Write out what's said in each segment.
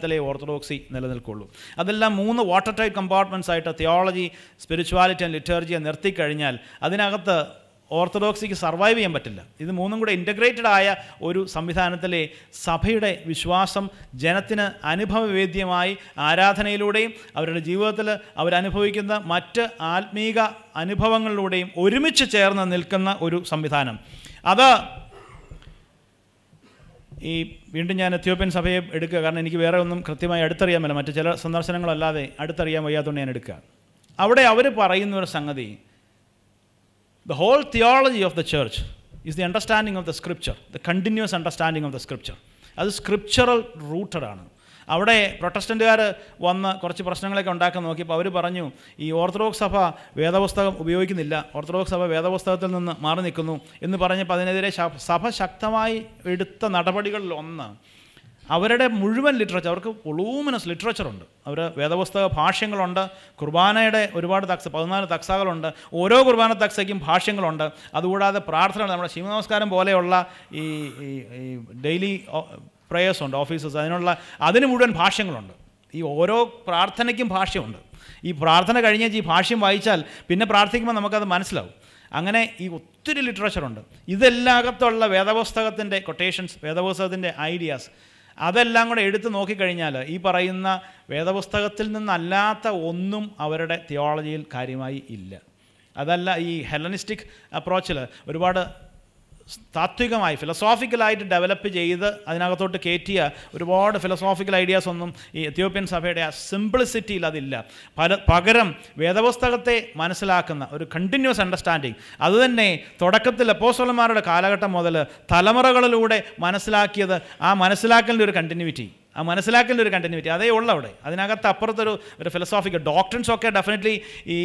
ത്തിലെ ഓർത്തഡോക്സി നിലനിൽക്കുള്ളൂ അതെല്ലാം മൂന്ന് വാട്ടർ ടൈറ്റ് കമ്പാർട്ട്മെൻറ്റ്സ് ആയിട്ട് തിയോളജി സ്പിരിച്വാലിറ്റി ആൻഡ് ലിറ്റേർജിയെ നിർത്തിക്കഴിഞ്ഞാൽ അതിനകത്ത് ഓർത്തഡോക്സിക്ക് സർവൈവ് ചെയ്യാൻ പറ്റില്ല ഇത് മൂന്നും കൂടെ ഇൻ്റഗ്രേറ്റഡ് ആയ ഒരു സംവിധാനത്തിലെ സഭയുടെ വിശ്വാസം ജനത്തിന് അനുഭവവേദ്യമായി ആരാധനയിലൂടെയും അവരുടെ ജീവിതത്തിൽ അവരനുഭവിക്കുന്ന മറ്റ് ആത്മീക അനുഭവങ്ങളിലൂടെയും ഒരുമിച്ച് ചേർന്ന് നിൽക്കുന്ന ഒരു സംവിധാനം അത് ഈ വീണ്ടും ഞാൻ എത്യോപ്യൻ സഭയെ എടുക്കുക കാരണം എനിക്ക് വേറെ ഒന്നും കൃത്യമായി അടുത്തറിയാമല്ല മറ്റു ചില സന്ദർശനങ്ങളല്ലാതെ അടുത്തറിയാൻ വയ്യാത്തതുകൊണ്ട് ഞാൻ എടുക്കുക അവിടെ അവർ പറയുന്ന ഒരു സംഗതി the whole theology of the church is the understanding of the scripture the continuous understanding of the scripture അത് സ്ക്രിപ്ചറൽ റൂട്ടഡാണ് അവിടെ പ്രൊട്ടസ്റ്റൻറ്റുകാർ വന്ന് കുറച്ച് പ്രശ്നങ്ങളൊക്കെ ഉണ്ടാക്കാൻ നോക്കിയപ്പോൾ അവർ പറഞ്ഞു ഈ ഓർത്തഡോക്സ് സഭ വേദപുസ്തകം ഉപയോഗിക്കുന്നില്ല ഓർത്തഡോക്സ് സഭ വേദപുസ്തകത്തിൽ നിന്ന് മാറി നിൽക്കുന്നു എന്ന് പറഞ്ഞപ്പോൾ അതിനെതിരെ സഭ ശക്തമായി എടുത്ത നടപടികളിൽ ഒന്ന് അവരുടെ മുഴുവൻ ലിറ്ററേച്ചർ അവർക്ക് ഒളൂമിനസ് ലിറ്ററേച്ചറുണ്ട് അവർ വേദപുസ്തക ഭാഷ്യങ്ങളുണ്ട് കുർബാനയുടെ ഒരുപാട് തക്സ പതിനാല് തക്സകളുണ്ട് ഓരോ കുർബാന തക്സയ്ക്കും ഭാഷ്യങ്ങളുണ്ട് അതുകൂടാതെ പ്രാർത്ഥന നമ്മുടെ ശിവനമസ്കാരം പോലെയുള്ള ഈ ഡെയിലി പ്രേയേഴ്സ് ഓഫീസേഴ്സ് അതിനുള്ള അതിന് മുഴുവൻ ഭാഷ്യങ്ങളുണ്ട് ഈ ഓരോ പ്രാർത്ഥനയ്ക്കും ഭാഷയുണ്ട് ഈ പ്രാർത്ഥന കഴിഞ്ഞ് ഈ ഭാഷ്യം വായിച്ചാൽ പിന്നെ പ്രാർത്ഥിക്കുമ്പോൾ നമുക്കത് മനസ്സിലാവും അങ്ങനെ ഈ ഒത്തിരി ലിറ്ററേച്ചറുണ്ട് ഇതെല്ലാകത്തുള്ള വേദപുസ്തകത്തിൻ്റെ കൊട്ടേഷൻസ് വേദപുസ്തകത്തിൻ്റെ ഐഡിയാസ് അതെല്ലാം കൂടെ എടുത്തു നോക്കിക്കഴിഞ്ഞാൽ ഈ പറയുന്ന വേദപുസ്തകത്തിൽ നിന്നല്ലാത്ത ഒന്നും അവരുടെ തിയോളജിയിൽ കാര്യമായി ഇല്ല അതല്ല ഈ ഹെലനിസ്റ്റിക് അപ്രോച്ചിൽ ഒരുപാട് താത്വികമായി ഫിലോസോഫിക്കലായിട്ട് ഡെവലപ്പ് ചെയ്ത് അതിനകത്തോട്ട് കയറ്റിയ ഒരുപാട് ഫിലോസോഫിക്കൽ ഐഡിയാസ് ഒന്നും ഈ എത്യോപ്യൻ സഭയുടെ ആ സിംപ്ലിസിറ്റിയിൽ അതില്ല പല പകരം വേദപുസ്തകത്തെ മനസ്സിലാക്കുന്ന ഒരു കണ്ടിന്യൂസ് അണ്ടർസ്റ്റാൻഡിങ് അതുതന്നെ തുടക്കത്തിൽ അപ്പോസ്റ്റോളന്മാരുടെ കാലഘട്ടം മുതൽ തലമുറകളിലൂടെ മനസ്സിലാക്കിയത് ആ മനസ്സിലാക്കലിൻ്റെ ഒരു കണ്ടിന്യൂറ്റി ആ മനസ്സിലാക്കേണ്ട ഒരു കണ്ടിന്യൂറ്റി അതേ ഉള്ളൂ അവിടെ അതിനകത്ത് അപ്പുറത്തൊരു ഒരു ഫിലസോഫിക്കൽ ഡോക്ടറിൻസൊക്കെ ഡെഫിനറ്റ്ലി ഈ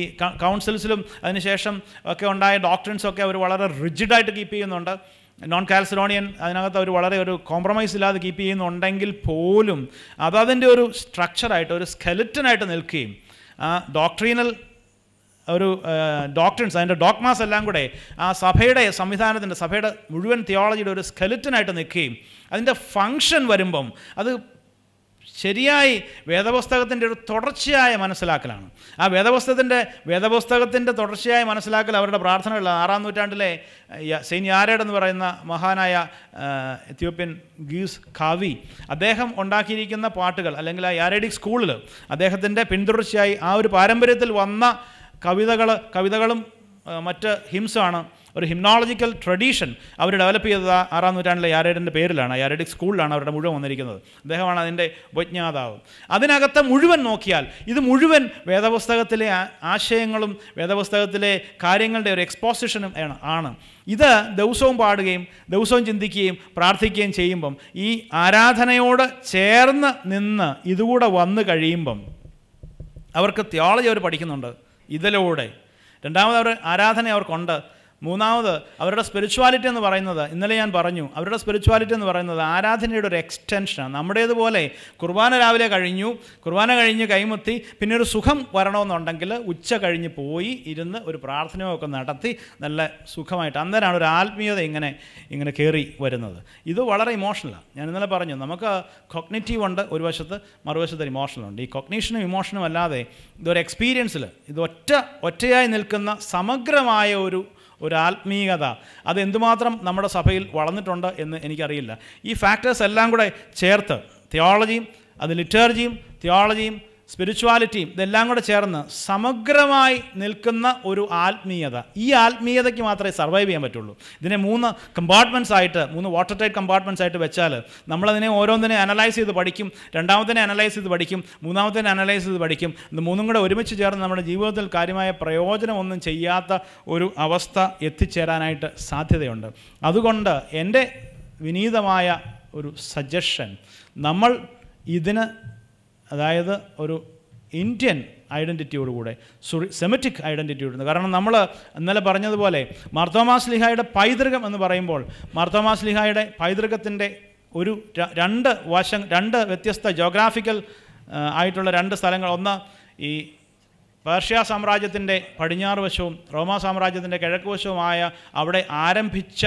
കൗൺസിൽസിലും അതിനുശേഷം ഒക്കെ ഉണ്ടായ ഡോക്ടറിൻസൊക്കെ അവർ വളരെ റിജിഡായിട്ട് കീപ്പ് ചെയ്യുന്നുണ്ട് നോൺ കാൽസിലോണിയൻ അതിനകത്ത് അവർ വളരെ ഒരു കോംപ്രമൈസ് ഇല്ലാതെ കീപ്പ് ചെയ്യുന്നുണ്ടെങ്കിൽ പോലും അതതിൻ്റെ ഒരു സ്ട്രക്ചറായിട്ട് ഒരു സ്കെലറ്റനായിട്ട് നിൽക്കുകയും ആ ഡോക്ട്രീനൽ ഒരു ഡോക്ടറിൻസ് അതിൻ്റെ ഡോക്മാസ് എല്ലാം കൂടെ ആ സഭയുടെ സംവിധാനത്തിൻ്റെ സഭയുടെ മുഴുവൻ തിയോളജിയുടെ ഒരു സ്കെലറ്റനായിട്ട് നിൽക്കുകയും അതിൻ്റെ ഫങ്ഷൻ വരുമ്പം അത് ശരിയായി വേദപുസ്തകത്തിൻ്റെ ഒരു തുടർച്ചയായ മനസ്സിലാക്കലാണ് ആ വേദപുസ്തകത്തിൻ്റെ വേദപുസ്തകത്തിൻ്റെ തുടർച്ചയായ മനസ്സിലാക്കൽ അവരുടെ പ്രാർത്ഥനകളിൽ ആറാം നൂറ്റാണ്ടിലെ സെയിൻ യാരേഡ് എന്ന് പറയുന്ന മഹാനായ എത്യോപ്യൻ ഗീസ് കാവി അദ്ദേഹം ഉണ്ടാക്കിയിരിക്കുന്ന പാട്ടുകൾ അല്ലെങ്കിൽ ആ യാരേഡിക് സ്കൂളിൽ അദ്ദേഹത്തിൻ്റെ പിന്തുടർച്ചയായി ആ ഒരു പാരമ്പര്യത്തിൽ വന്ന കവിതകൾ കവിതകളും മറ്റ് ഹിംസാണ് ഒരു ഹിംനോളജിക്കൽ ട്രഡീഷൻ അവർ ഡെവലപ്പ് ചെയ്തത് ആറാം നൂറ്റാണ്ടിലെ യാരേഡിൻ്റെ പേരിലാണ് യാരേഡിക് സ്കൂളിലാണ് അവരുടെ മുഴുവൻ വന്നിരിക്കുന്നത് അദ്ദേഹമാണ് അതിൻ്റെ വജ്ഞാതാവ് അതിനകത്ത് മുഴുവൻ നോക്കിയാൽ ഇത് മുഴുവൻ വേദപുസ്തകത്തിലെ ആശയങ്ങളും വേദപുസ്തകത്തിലെ കാര്യങ്ങളുടെ ഒരു എക്സ്പോസിഷനും ആണ് ഇത് ദിവസവും പാടുകയും ദിവസവും ചിന്തിക്കുകയും പ്രാർത്ഥിക്കുകയും ചെയ്യുമ്പം ഈ ആരാധനയോട് ചേർന്ന് നിന്ന് ഇതുകൂടെ വന്നു കഴിയുമ്പം അവർക്ക് തിയോളജി അവർ പഠിക്കുന്നുണ്ട് ഇതിലൂടെ രണ്ടാമത് അവർ ആരാധന അവർക്കുണ്ട് മൂന്നാമത് അവരുടെ സ്പിരിച്വാലിറ്റി എന്ന് പറയുന്നത് ഇന്നലെ ഞാൻ പറഞ്ഞു അവരുടെ സ്പിരിച്വാലിറ്റി എന്ന് പറയുന്നത് ആരാധനയുടെ ഒരു എക്സ്റ്റൻഷനാണ് നമ്മുടേതുപോലെ കുർബാന രാവിലെ കഴിഞ്ഞു കുർബാന കഴിഞ്ഞ് കൈമുത്തി പിന്നെ ഒരു സുഖം വരണമെന്നുണ്ടെങ്കിൽ ഉച്ച കഴിഞ്ഞ് പോയി ഇരുന്ന് ഒരു പ്രാർത്ഥനയൊക്കെ നടത്തി നല്ല സുഖമായിട്ട് അന്നേരമാണ് ഒരു ആത്മീയത ഇങ്ങനെ ഇങ്ങനെ കയറി വരുന്നത് ഇത് വളരെ ഇമോഷണലാണ് ഞാൻ ഇന്നലെ പറഞ്ഞു നമുക്ക് കൊഗ്നേറ്റീവ് ഉണ്ട് ഒരു വശത്ത് മറുവശത്ത് ഇമോഷണലുണ്ട് ഈ കൊഗ്നീഷനും ഇമോഷനും അല്ലാതെ ഇതൊരു എക്സ്പീരിയൻസിൽ ഇത് ഒറ്റ ഒറ്റയായി നിൽക്കുന്ന സമഗ്രമായ ഒരു ഒരു ആത്മീയത അത് എന്തുമാത്രം നമ്മുടെ സഭയിൽ വളർന്നിട്ടുണ്ട് എന്ന് എനിക്കറിയില്ല ഈ ഫാക്ടേഴ്സ് എല്ലാം കൂടെ ചേർത്ത് തിയോളജിയും അത് ലിറ്റേർജിയും തിയോളജിയും സ്പിരിച്വാലിറ്റിയും ഇതെല്ലാം കൂടെ ചേർന്ന് സമഗ്രമായി നിൽക്കുന്ന ഒരു ആത്മീയത ഈ ആത്മീയതയ്ക്ക് മാത്രമേ സർവൈവ് ചെയ്യാൻ പറ്റുള്ളൂ ഇതിനെ മൂന്ന് കമ്പാർട്ട്മെൻറ്റ്സ് ആയിട്ട് മൂന്ന് വാട്ടർ ടൈറ്റ് കമ്പാർട്ട്മെൻറ്റ്സ് ആയിട്ട് വെച്ചാൽ നമ്മളതിനെ ഓരോന്നിനെ അനലൈസ് ചെയ്ത് പഠിക്കും രണ്ടാമത്തേനെ അനലൈസ് ചെയ്ത് പഠിക്കും മൂന്നാമത്തേനെ അനലൈസ് ചെയ്ത് പഠിക്കും ഇത് മൂന്നും കൂടെ ഒരുമിച്ച് ചേർന്ന് നമ്മുടെ ജീവിതത്തിൽ കാര്യമായ പ്രയോജനമൊന്നും ചെയ്യാത്ത ഒരു അവസ്ഥ എത്തിച്ചേരാനായിട്ട് സാധ്യതയുണ്ട് അതുകൊണ്ട് എൻ്റെ വിനീതമായ ഒരു സജഷൻ നമ്മൾ ഇതിന് അതായത് ഒരു ഇന്ത്യൻ ഐഡൻറ്റിറ്റിയോടുകൂടെ സോറി സെമറ്റിക് ഐഡൻറ്റിറ്റിയോട് കാരണം നമ്മൾ ഇന്നലെ പറഞ്ഞതുപോലെ മാർത്തോമാസ്ലിഹായുടെ പൈതൃകം എന്ന് പറയുമ്പോൾ മാർത്തോമാസ്ലിഹായുടെ പൈതൃകത്തിൻ്റെ ഒരു രണ്ട് വശം രണ്ട് വ്യത്യസ്ത ജോഗ്രാഫിക്കൽ ആയിട്ടുള്ള രണ്ട് സ്ഥലങ്ങൾ ഒന്ന് ഈ പേർഷ്യ സാമ്രാജ്യത്തിൻ്റെ പടിഞ്ഞാറ് വശവും റോമാ സാമ്രാജ്യത്തിൻ്റെ കിഴക്ക് വശവുമായ അവിടെ ആരംഭിച്ച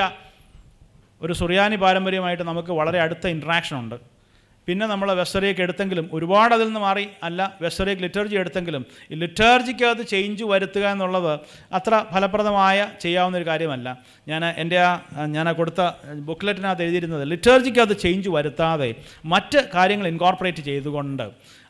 ഒരു സുറിയാനി പാരമ്പര്യമായിട്ട് നമുക്ക് വളരെ അടുത്ത ഇൻട്രാക്ഷൻ ഉണ്ട് പിന്നെ നമ്മൾ വെസ്റ്ററിയക്ക് എടുത്തെങ്കിലും ഒരുപാട് അതിൽ നിന്ന് മാറി അല്ല വെസ്റ്ററിയക്ക് ലിറ്റർജി എടുത്തെങ്കിലും ഈ അത് ചേഞ്ച് വരുത്തുക എന്നുള്ളത് അത്ര ഫലപ്രദമായ ചെയ്യാവുന്ന ഒരു കാര്യമല്ല ഞാൻ എൻ്റെ ആ ഞാൻ കൊടുത്ത ബുക്ക്ലെറ്റിനകത്ത് എഴുതിയിരുന്നത് അത് ചേഞ്ച് വരുത്താതെ മറ്റ് കാര്യങ്ങൾ ഇൻകോർപ്പറേറ്റ് ചെയ്തുകൊണ്ട്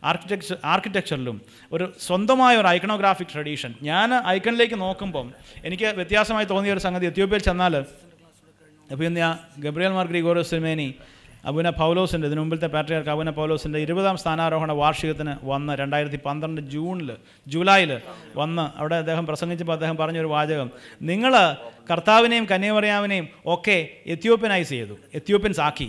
ആർക്കിടെക്ചർ ആർക്കിടെക്ചറിലും ഒരു സ്വന്തമായ ഒരു ഐക്കണോഗ്രാഫിക് ട്രഡീഷൻ ഞാൻ ഐക്കണിലേക്ക് നോക്കുമ്പം എനിക്ക് വ്യത്യാസമായി തോന്നിയ ഒരു സംഗതി എത്യോപ്യയിൽ ചെന്നാൽ അപ്പോൾ ഞാൻ ഗബ്രിയൽ മാർഗ്രി ഗോരോ സിനിമേനി അബുന പൗലോസിൻ്റെ ഇതിനു മുമ്പിലത്തെ പാട്രിയാർക്ക് അബുന പൗലോസിൻ്റെ ഇരുപതാം സ്ഥാനാരോഹണ വാർഷികത്തിന് വന്ന് രണ്ടായിരത്തി പന്ത്രണ്ട് ജൂണിൽ ജൂലൈയിൽ വന്ന് അവിടെ അദ്ദേഹം പ്രസംഗിച്ചപ്പോൾ അദ്ദേഹം പറഞ്ഞൊരു വാചകം നിങ്ങൾ കർത്താവിനെയും കന്യാമറിയാവിനെയും ഒക്കെ എത്യോപ്യനൈസ് ചെയ്തു എത്യോപ്യൻസ് ആക്കി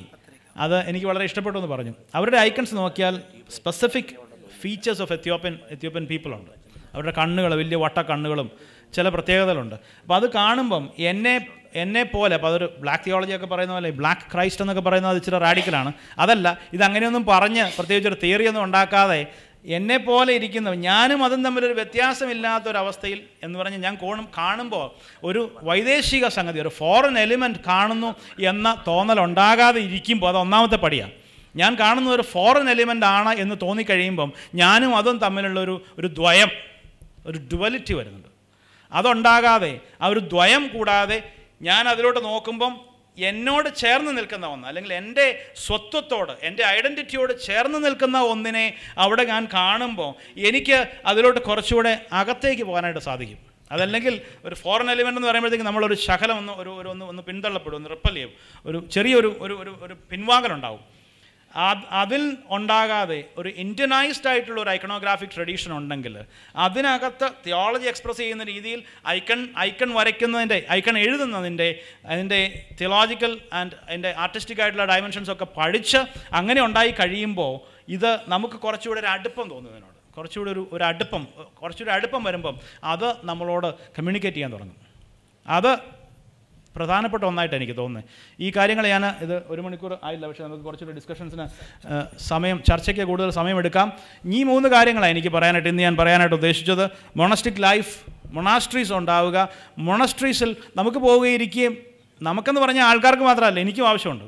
അത് എനിക്ക് വളരെ ഇഷ്ടപ്പെട്ടു എന്ന് പറഞ്ഞു അവരുടെ ഐക്കൺസ് നോക്കിയാൽ specific features of Ethiopian Ethiopian പീപ്പിളുണ്ട് അവരുടെ കണ്ണുകൾ വലിയ വട്ട കണ്ണുകളും ചില പ്രത്യേകതകളുണ്ട് അപ്പോൾ അത് കാണുമ്പം എന്നെ എന്നെ പോലെ അപ്പോൾ അതൊരു ബ്ലാക്ക് തിയോളജി ഒക്കെ പറയുന്ന പോലെ ബ്ലാക്ക് ക്രൈസ്റ്റ് എന്നൊക്കെ പറയുന്നത് ഇച്ചിരി റാഡിക്കലാണ് അതല്ല ഇതങ്ങനെയൊന്നും പറഞ്ഞ് പ്രത്യേകിച്ച് ഒരു ഒന്നും ഉണ്ടാക്കാതെ എന്നെ പോലെ ഇരിക്കുന്ന ഞാനും അതും തമ്മിലൊരു വ്യത്യാസമില്ലാത്തൊരവസ്ഥയിൽ എന്ന് പറഞ്ഞ് ഞാൻ കോണും കാണുമ്പോൾ ഒരു വൈദേശിക സംഗതി ഒരു ഫോറിൻ എലിമെൻറ്റ് കാണുന്നു എന്ന തോന്നൽ ഉണ്ടാകാതെ ഇരിക്കുമ്പോൾ അത് ഒന്നാമത്തെ പടിയാണ് ഞാൻ കാണുന്ന ഒരു ഫോറിൻ എലിമെൻ്റ് ആണ് എന്ന് തോന്നിക്കഴിയുമ്പം ഞാനും അതും തമ്മിലുള്ളൊരു ഒരു ദ്വയം ഒരു ഡുവലിറ്റി വരുന്നുണ്ട് അതുണ്ടാകാതെ ആ ഒരു ദ്വയം കൂടാതെ ഞാൻ അതിലോട്ട് നോക്കുമ്പം എന്നോട് ചേർന്ന് നിൽക്കുന്ന ഒന്ന് അല്ലെങ്കിൽ എൻ്റെ സ്വത്വത്തോട് എൻ്റെ ഐഡൻറ്റിറ്റിയോട് ചേർന്ന് നിൽക്കുന്ന ഒന്നിനെ അവിടെ ഞാൻ കാണുമ്പോൾ എനിക്ക് അതിലോട്ട് കുറച്ചുകൂടെ അകത്തേക്ക് പോകാനായിട്ട് സാധിക്കും അതല്ലെങ്കിൽ ഒരു ഫോറിൻ എലിമെൻ്റ് എന്ന് പറയുമ്പോഴത്തേക്ക് നമ്മളൊരു ശകലം ഒന്ന് ഒരു ഒരു ഒന്ന് ഒന്ന് പിന്തള്ളപ്പെടും ഒന്ന് റിപ്പൽ ചെയ്യും ഒരു ചെറിയൊരു ഒരു ഒരു പിൻവാങ്ങലുണ്ടാവും അതിൽ ഉണ്ടാകാതെ ഒരു ഇൻഡ്യനൈസ്ഡ് ആയിട്ടുള്ള ഒരു ഐക്കണോഗ്രാഫിക് ട്രഡീഷൻ ഉണ്ടെങ്കിൽ അതിനകത്ത് തിയോളജി എക്സ്പ്രസ് ചെയ്യുന്ന രീതിയിൽ ഐക്കൺ ഐക്കൺ വരയ്ക്കുന്നതിൻ്റെ ഐക്കൺ എഴുതുന്നതിൻ്റെ അതിൻ്റെ തിയോളജിക്കൽ ആൻഡ് അതിൻ്റെ ആർട്ടിസ്റ്റിക് ആയിട്ടുള്ള ഡയമെൻഷൻസ് ഒക്കെ പഠിച്ച് അങ്ങനെ ഉണ്ടായി കഴിയുമ്പോൾ ഇത് നമുക്ക് കുറച്ചുകൂടെ ഒരു അടുപ്പം തോന്നുന്നതിനോട് കുറച്ചുകൂടെ ഒരു ഒരു അടുപ്പം കുറച്ചുകൂടെ അടുപ്പം വരുമ്പം അത് നമ്മളോട് കമ്മ്യൂണിക്കേറ്റ് ചെയ്യാൻ തുടങ്ങും അത് പ്രധാനപ്പെട്ട ഒന്നായിട്ട് എനിക്ക് തോന്നുന്നത് ഈ കാര്യങ്ങൾ ഞാൻ ഇത് ഒരു മണിക്കൂർ ആയില്ല പക്ഷേ നമുക്ക് കുറച്ചുകൂടി ഡിസ്കഷൻസിന് സമയം ചർച്ചയ്ക്ക് കൂടുതൽ സമയമെടുക്കാം ഈ മൂന്ന് കാര്യങ്ങളാണ് എനിക്ക് പറയാനായിട്ട് ഇന്ന് ഞാൻ പറയാനായിട്ട് ഉദ്ദേശിച്ചത് മൊണസ്റ്റിക് ലൈഫ് മൊണാസ്ട്രീസ് ഉണ്ടാവുക മൊണസ്ട്രീസിൽ നമുക്ക് പോവുകയിരിക്കുകയും നമുക്കെന്ന് പറഞ്ഞാൽ ആൾക്കാർക്ക് മാത്രമല്ല എനിക്കും ആവശ്യമുണ്ട്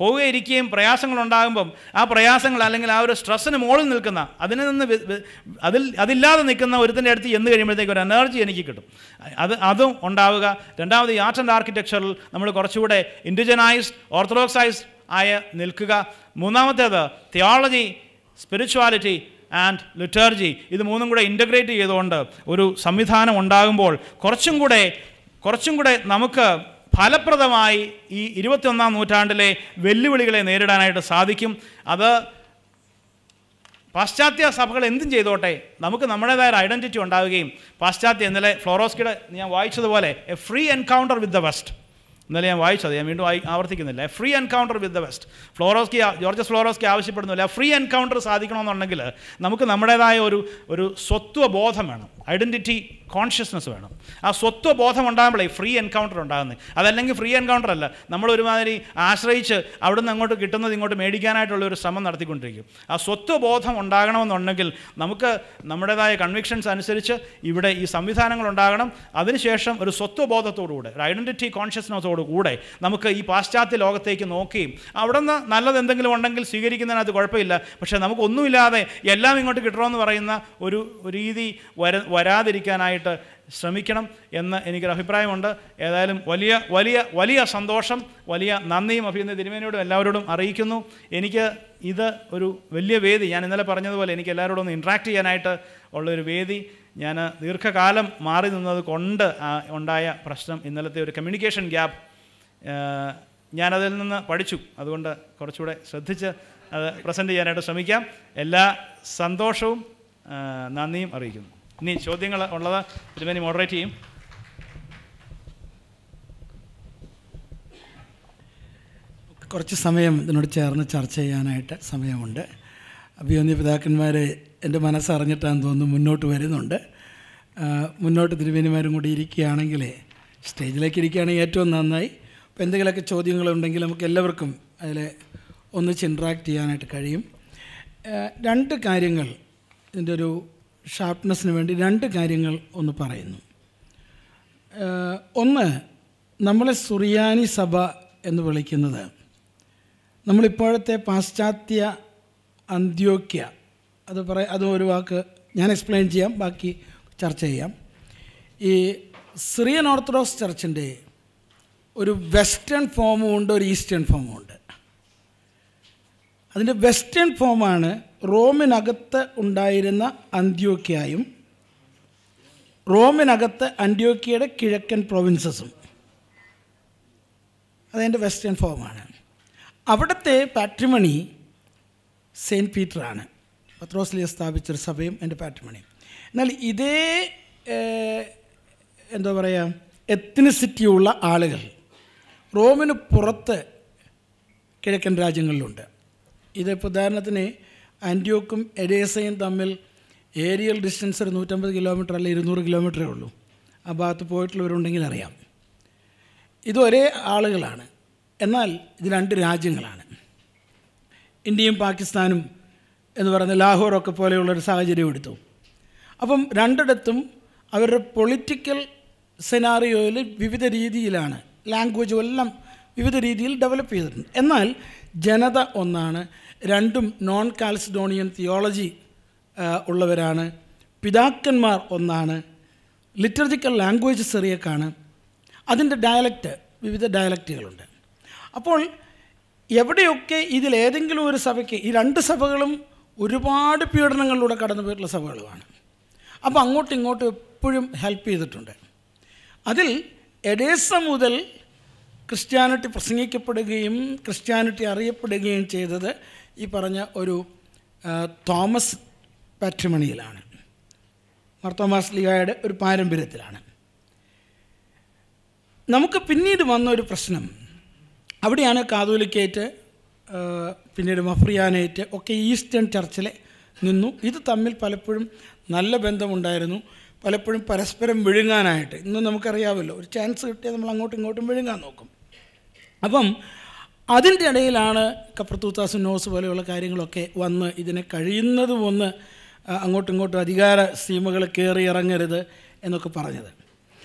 പോവുകയിരിക്കുകയും പ്രയാസങ്ങളുണ്ടാകുമ്പം ആ പ്രയാസങ്ങൾ അല്ലെങ്കിൽ ആ ഒരു സ്ട്രെസ്സിന് മുകളിൽ നിൽക്കുന്ന അതിൽ നിന്ന് അതിൽ അതില്ലാതെ നിൽക്കുന്ന ഒരുത്തിൻ്റെ അടുത്ത് എന്ന് കഴിയുമ്പോഴത്തേക്കും ഒരു എനർജി എനിക്ക് കിട്ടും അത് അതും ഉണ്ടാവുക രണ്ടാമത് ഈ ആർട്ട് ആൻഡ് ആർക്കിടെക്ചറിൽ നമ്മൾ കുറച്ചുകൂടെ ഇൻഡിജനൈസ്ഡ് ഓർത്തഡോക്സൈസ്ഡ് ആയ നിൽക്കുക മൂന്നാമത്തേത് തിയോളജി സ്പിരിച്വാലിറ്റി ആൻഡ് ലിറ്റർജി ഇത് മൂന്നും കൂടെ ഇൻ്റഗ്രേറ്റ് ചെയ്തുകൊണ്ട് ഒരു സംവിധാനം ഉണ്ടാകുമ്പോൾ കുറച്ചും കൂടെ കുറച്ചും കൂടെ നമുക്ക് ഫലപ്രദമായി ഈ ഇരുപത്തിയൊന്നാം നൂറ്റാണ്ടിലെ വെല്ലുവിളികളെ നേരിടാനായിട്ട് സാധിക്കും അത് പാശ്ചാത്യ സഭകൾ എന്തും ചെയ്തോട്ടെ നമുക്ക് നമ്മുടേതായ ഐഡൻറ്റിറ്റി ഉണ്ടാവുകയും പാശ്ചാത്യ ഇന്നലെ ഫ്ലോറോസ്കിയുടെ ഞാൻ വായിച്ചതുപോലെ a free encounter with the west ഇന്നലെ ഞാൻ വായിച്ചത് ഞാൻ വീണ്ടും ആവർത്തിക്കുന്നില്ല free encounter with the west Florovsky Georges Florovsky ആവശ്യപ്പെടുന്നില്ല ഫ്രീ എൻകൗണ്ടർ സാധിക്കണമെന്നുണ്ടെങ്കിൽ നമുക്ക് നമ്മുടേതായ ഒരു ഒരു സ്വത്വബോധം വേണം ഐഡൻറ്റിറ്റി കോൺഷ്യസ്നസ് വേണം ആ സ്വത്വബോധം ഉണ്ടാകുമ്പോഴേ ഫ്രീ എൻകൗണ്ടർ ഉണ്ടാകുന്നത് അതല്ലെങ്കിൽ ഫ്രീ എൻകൗണ്ടർ അല്ല നമ്മൾ ഒരുമാതിരി ആശ്രയിച്ച് അവിടുന്ന് അങ്ങോട്ട് കിട്ടുന്നത് ഇങ്ങോട്ട് മേടിക്കാനായിട്ടുള്ള ഒരു ശ്രമം നടത്തിക്കൊണ്ടിരിക്കും ആ സ്വത്വബോധം ഉണ്ടാകണമെന്നുണ്ടെങ്കിൽ നമുക്ക് നമ്മുടേതായ കൺവിക്ഷൻസ് അനുസരിച്ച് ഇവിടെ ഈ സംവിധാനങ്ങൾ ഉണ്ടാകണം അതിനുശേഷം ഒരു ബോധത്തോടുകൂടെ ഒരു ഐഡൻറ്റിറ്റി കോൺഷ്യസ്നസോടു കൂടെ നമുക്ക് ഈ പാശ്ചാത്യ ലോകത്തേക്ക് നോക്കുകയും അവിടെ നിന്ന് നല്ലത് എന്തെങ്കിലും ഉണ്ടെങ്കിൽ സ്വീകരിക്കുന്നതിനകത്ത് കുഴപ്പമില്ല പക്ഷേ നമുക്കൊന്നുമില്ലാതെ എല്ലാം ഇങ്ങോട്ട് കിട്ടണമെന്ന് പറയുന്ന ഒരു രീതി വര വരാതിരിക്കാനായിട്ട് ശ്രമിക്കണം എന്ന് എനിക്കൊരു അഭിപ്രായമുണ്ട് ഏതായാലും വലിയ വലിയ വലിയ സന്തോഷം വലിയ നന്ദിയും അഭിനന്ദ തിരുമേനയോടും എല്ലാവരോടും അറിയിക്കുന്നു എനിക്ക് ഇത് ഒരു വലിയ വേദി ഞാൻ ഇന്നലെ പറഞ്ഞതുപോലെ എനിക്ക് എല്ലാവരോടും ഒന്ന് ഇൻട്രാക്ട് ചെയ്യാനായിട്ട് ഉള്ളൊരു വേദി ഞാൻ ദീർഘകാലം മാറി നിന്നത് കൊണ്ട് ഉണ്ടായ പ്രശ്നം ഇന്നലത്തെ ഒരു കമ്മ്യൂണിക്കേഷൻ ഗ്യാപ്പ് ഞാനതിൽ നിന്ന് പഠിച്ചു അതുകൊണ്ട് കുറച്ചുകൂടെ ശ്രദ്ധിച്ച് അത് പ്രസൻറ്റ് ചെയ്യാനായിട്ട് ശ്രമിക്കാം എല്ലാ സന്തോഷവും നന്ദിയും അറിയിക്കുന്നു ഇനി ചോദ്യങ്ങൾ ഉള്ളത് തിരുമേനി മോഡറേറ്റ് ചെയ്യും കുറച്ച് സമയം ഇതിനോട് ചേർന്ന് ചർച്ച ചെയ്യാനായിട്ട് സമയമുണ്ട് അഭിയോന്നി പിതാക്കന്മാരെ എൻ്റെ മനസ്സറിഞ്ഞിട്ടാന്ന് തോന്നുന്നു മുന്നോട്ട് വരുന്നുണ്ട് മുന്നോട്ട് തിരുമേനിമാരും കൂടി ഇരിക്കുകയാണെങ്കിൽ സ്റ്റേജിലേക്ക് ഇരിക്കുകയാണെങ്കിൽ ഏറ്റവും നന്നായി അപ്പോൾ എന്തെങ്കിലുമൊക്കെ ചോദ്യങ്ങളുണ്ടെങ്കിൽ നമുക്ക് എല്ലാവർക്കും അതിൽ ഒന്നിച്ച് ഇൻട്രാക്ട് ചെയ്യാനായിട്ട് കഴിയും രണ്ട് കാര്യങ്ങൾ ഇതിൻ്റെ ഒരു ഷാർപ്നെസ്സിന് വേണ്ടി രണ്ട് കാര്യങ്ങൾ ഒന്ന് പറയുന്നു ഒന്ന് നമ്മളെ സുറിയാനി സഭ എന്ന് വിളിക്കുന്നത് നമ്മളിപ്പോഴത്തെ പാശ്ചാത്യ അന്ത്യോക്യ അത് പറ അത് ഒരു വാക്ക് ഞാൻ എക്സ്പ്ലെയിൻ ചെയ്യാം ബാക്കി ചർച്ച ചെയ്യാം ഈ സിറിയൻ ഓർത്തഡോക്സ് ചർച്ചിൻ്റെ ഒരു വെസ്റ്റേൺ ഫോമും ഉണ്ട് ഒരു ഈസ്റ്റേൺ ഫോമും ഉണ്ട് അതിൻ്റെ വെസ്റ്റേൺ ഫോമാണ് റോമിനകത്ത് ഉണ്ടായിരുന്ന അന്ത്യോക്കിയായും റോമിനകത്ത് അന്ത്യോക്യയുടെ കിഴക്കൻ പ്രൊവിൻസസും അതെൻ്റെ വെസ്റ്റേൺ ഫോമാണ് അവിടുത്തെ പാട്രിമണി സെയിൻറ്റ് പീറ്ററാണ് പത്രോസിലെ സ്ഥാപിച്ചൊരു സഭയും എൻ്റെ പാട്രിമണി എന്നാൽ ഇതേ എന്താ പറയുക എത്തിനിസിറ്റിയുള്ള ആളുകൾ റോമിന് പുറത്ത് കിഴക്കൻ രാജ്യങ്ങളിലുണ്ട് ഇതിപ്പോൾ ഉദാഹരണത്തിന് ആൻറ്റിയോക്കും എഡേസയും തമ്മിൽ ഏരിയൽ ഡിസ്റ്റൻസ് ഒരു നൂറ്റമ്പത് കിലോമീറ്റർ അല്ല ഇരുന്നൂറ് കിലോമീറ്ററേ ഉള്ളൂ ആ ഭാഗത്ത് പോയിട്ടുള്ളവരുണ്ടെങ്കിൽ അറിയാം ഇതൊരേ ആളുകളാണ് എന്നാൽ ഇത് രണ്ട് രാജ്യങ്ങളാണ് ഇന്ത്യയും പാകിസ്ഥാനും എന്ന് പറയുന്ന ലാഹോറൊക്കെ പോലെയുള്ളൊരു സാഹചര്യം എടുത്തു അപ്പം രണ്ടിടത്തും അവരുടെ പൊളിറ്റിക്കൽ സെനാറിയോയിൽ വിവിധ രീതിയിലാണ് ലാംഗ്വേജും എല്ലാം വിവിധ രീതിയിൽ ഡെവലപ്പ് ചെയ്തിട്ടുണ്ട് എന്നാൽ ജനത ഒന്നാണ് രണ്ടും നോൺ കാൽസിഡോണിയൻ തിയോളജി ഉള്ളവരാണ് പിതാക്കന്മാർ ഒന്നാണ് ലിറ്റർജിക്കൽ ലാംഗ്വേജ് സെറിയക്കാണ് അതിൻ്റെ ഡയലക്റ്റ് വിവിധ ഡയലക്റ്റുകളുണ്ട് അപ്പോൾ എവിടെയൊക്കെ ഇതിലേതെങ്കിലും ഒരു സഭയ്ക്ക് ഈ രണ്ട് സഭകളും ഒരുപാട് പീഡനങ്ങളിലൂടെ കടന്നു പോയിട്ടുള്ള സഭകളുമാണ് അപ്പോൾ അങ്ങോട്ടും ഇങ്ങോട്ടും എപ്പോഴും ഹെൽപ്പ് ചെയ്തിട്ടുണ്ട് അതിൽ എഡേസ മുതൽ ക്രിസ്ത്യാനിറ്റി പ്രസംഗിക്കപ്പെടുകയും ക്രിസ്ത്യാനിറ്റി അറിയപ്പെടുകയും ചെയ്തത് ഈ പറഞ്ഞ ഒരു തോമസ് പാട്രിമണിയിലാണ് മർത്തോമാസ് ലിഗായുടെ ഒരു പാരമ്പര്യത്തിലാണ് നമുക്ക് പിന്നീട് വന്ന ഒരു പ്രശ്നം അവിടെയാണ് കാതോലിക്കേറ്റ് പിന്നീട് മഫ്രിയാനേറ്റ് ഒക്കെ ഈസ്റ്റേൺ ചർച്ചിലെ നിന്നു ഇത് തമ്മിൽ പലപ്പോഴും നല്ല ബന്ധമുണ്ടായിരുന്നു പലപ്പോഴും പരസ്പരം വിഴുങ്ങാനായിട്ട് ഇന്ന് നമുക്കറിയാമല്ലോ ഒരു ചാൻസ് കിട്ടിയാൽ നമ്മൾ അങ്ങോട്ടും ഇങ്ങോട്ടും വിഴുങ്ങാൻ നോക്കും അപ്പം അതിൻ്റെ ഇടയിലാണ് കപ്രത്തൂത്താസ് നോസ് പോലെയുള്ള കാര്യങ്ങളൊക്കെ വന്ന് ഇതിനെ കഴിയുന്നതും ഒന്ന് അങ്ങോട്ടും ഇങ്ങോട്ടും അധികാര സീമകൾ കയറി ഇറങ്ങരുത് എന്നൊക്കെ പറഞ്ഞത്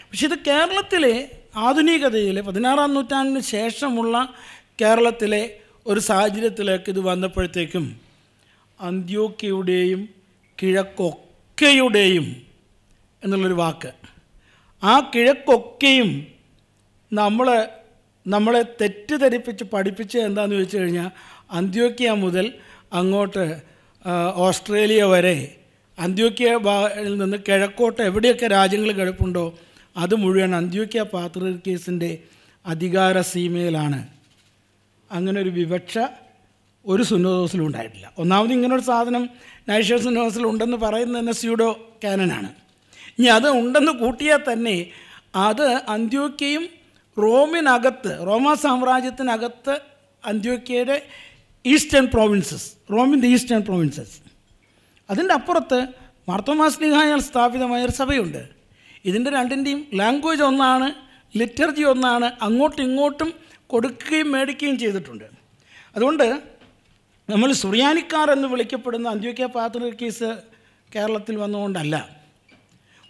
പക്ഷേ ഇത് കേരളത്തിലെ ആധുനികതയിൽ പതിനാറാം നൂറ്റാണ്ടിന് ശേഷമുള്ള കേരളത്തിലെ ഒരു സാഹചര്യത്തിലേക്ക് ഇത് വന്നപ്പോഴത്തേക്കും അന്ത്യോക്കയുടെയും കിഴക്കൊക്കെയുടെയും എന്നുള്ളൊരു വാക്ക് ആ കിഴക്കൊക്കെയും നമ്മൾ നമ്മളെ തെറ്റിദ്ധരിപ്പിച്ച് പഠിപ്പിച്ചത് എന്താണെന്ന് ചോദിച്ചു കഴിഞ്ഞാൽ അന്ത്യോക്യ മുതൽ അങ്ങോട്ട് ഓസ്ട്രേലിയ വരെ അന്ത്യോക്യ നിന്ന് കിഴക്കോട്ട് എവിടെയൊക്കെ രാജ്യങ്ങൾ കിടപ്പുണ്ടോ അത് മുഴുവൻ അന്ത്യോക്യ പാത്രീർക്കേസിൻ്റെ അധികാര സീമയിലാണ് അങ്ങനെ ഒരു വിവക്ഷ ഒരു സുന്നോസിലും ഉണ്ടായിട്ടില്ല ഒന്നാമത് ഇങ്ങനൊരു സാധനം നാഷണൽ സുന്നദോസിൽ ഉണ്ടെന്ന് പറയുന്നത് തന്നെ സ്യൂഡോ കാനനാണ് ഇനി അത് ഉണ്ടെന്ന് കൂട്ടിയാൽ തന്നെ അത് അന്ത്യോക്യയും റോമിനകത്ത് റോമ സാമ്രാജ്യത്തിനകത്ത് അന്ത്യോക്കയുടെ ഈസ്റ്റേൺ പ്രോവിൻസസ് റോമിൻ്റെ ഈസ്റ്റേൺ പ്രോവിൻസസ് അതിൻ്റെ അപ്പുറത്ത് മാർത്തോമാസ്ലിഹായാൽ സ്ഥാപിതമായ ഒരു സഭയുണ്ട് ഇതിൻ്റെ രണ്ടിൻ്റെയും ലാംഗ്വേജ് ഒന്നാണ് ലിറ്റർജി ഒന്നാണ് അങ്ങോട്ടും ഇങ്ങോട്ടും കൊടുക്കുകയും മേടിക്കുകയും ചെയ്തിട്ടുണ്ട് അതുകൊണ്ട് നമ്മൾ സുറിയാനിക്കാർ എന്ന് വിളിക്കപ്പെടുന്ന അന്ത്യോക്യ പാത്രീസ് കേരളത്തിൽ വന്നുകൊണ്ടല്ല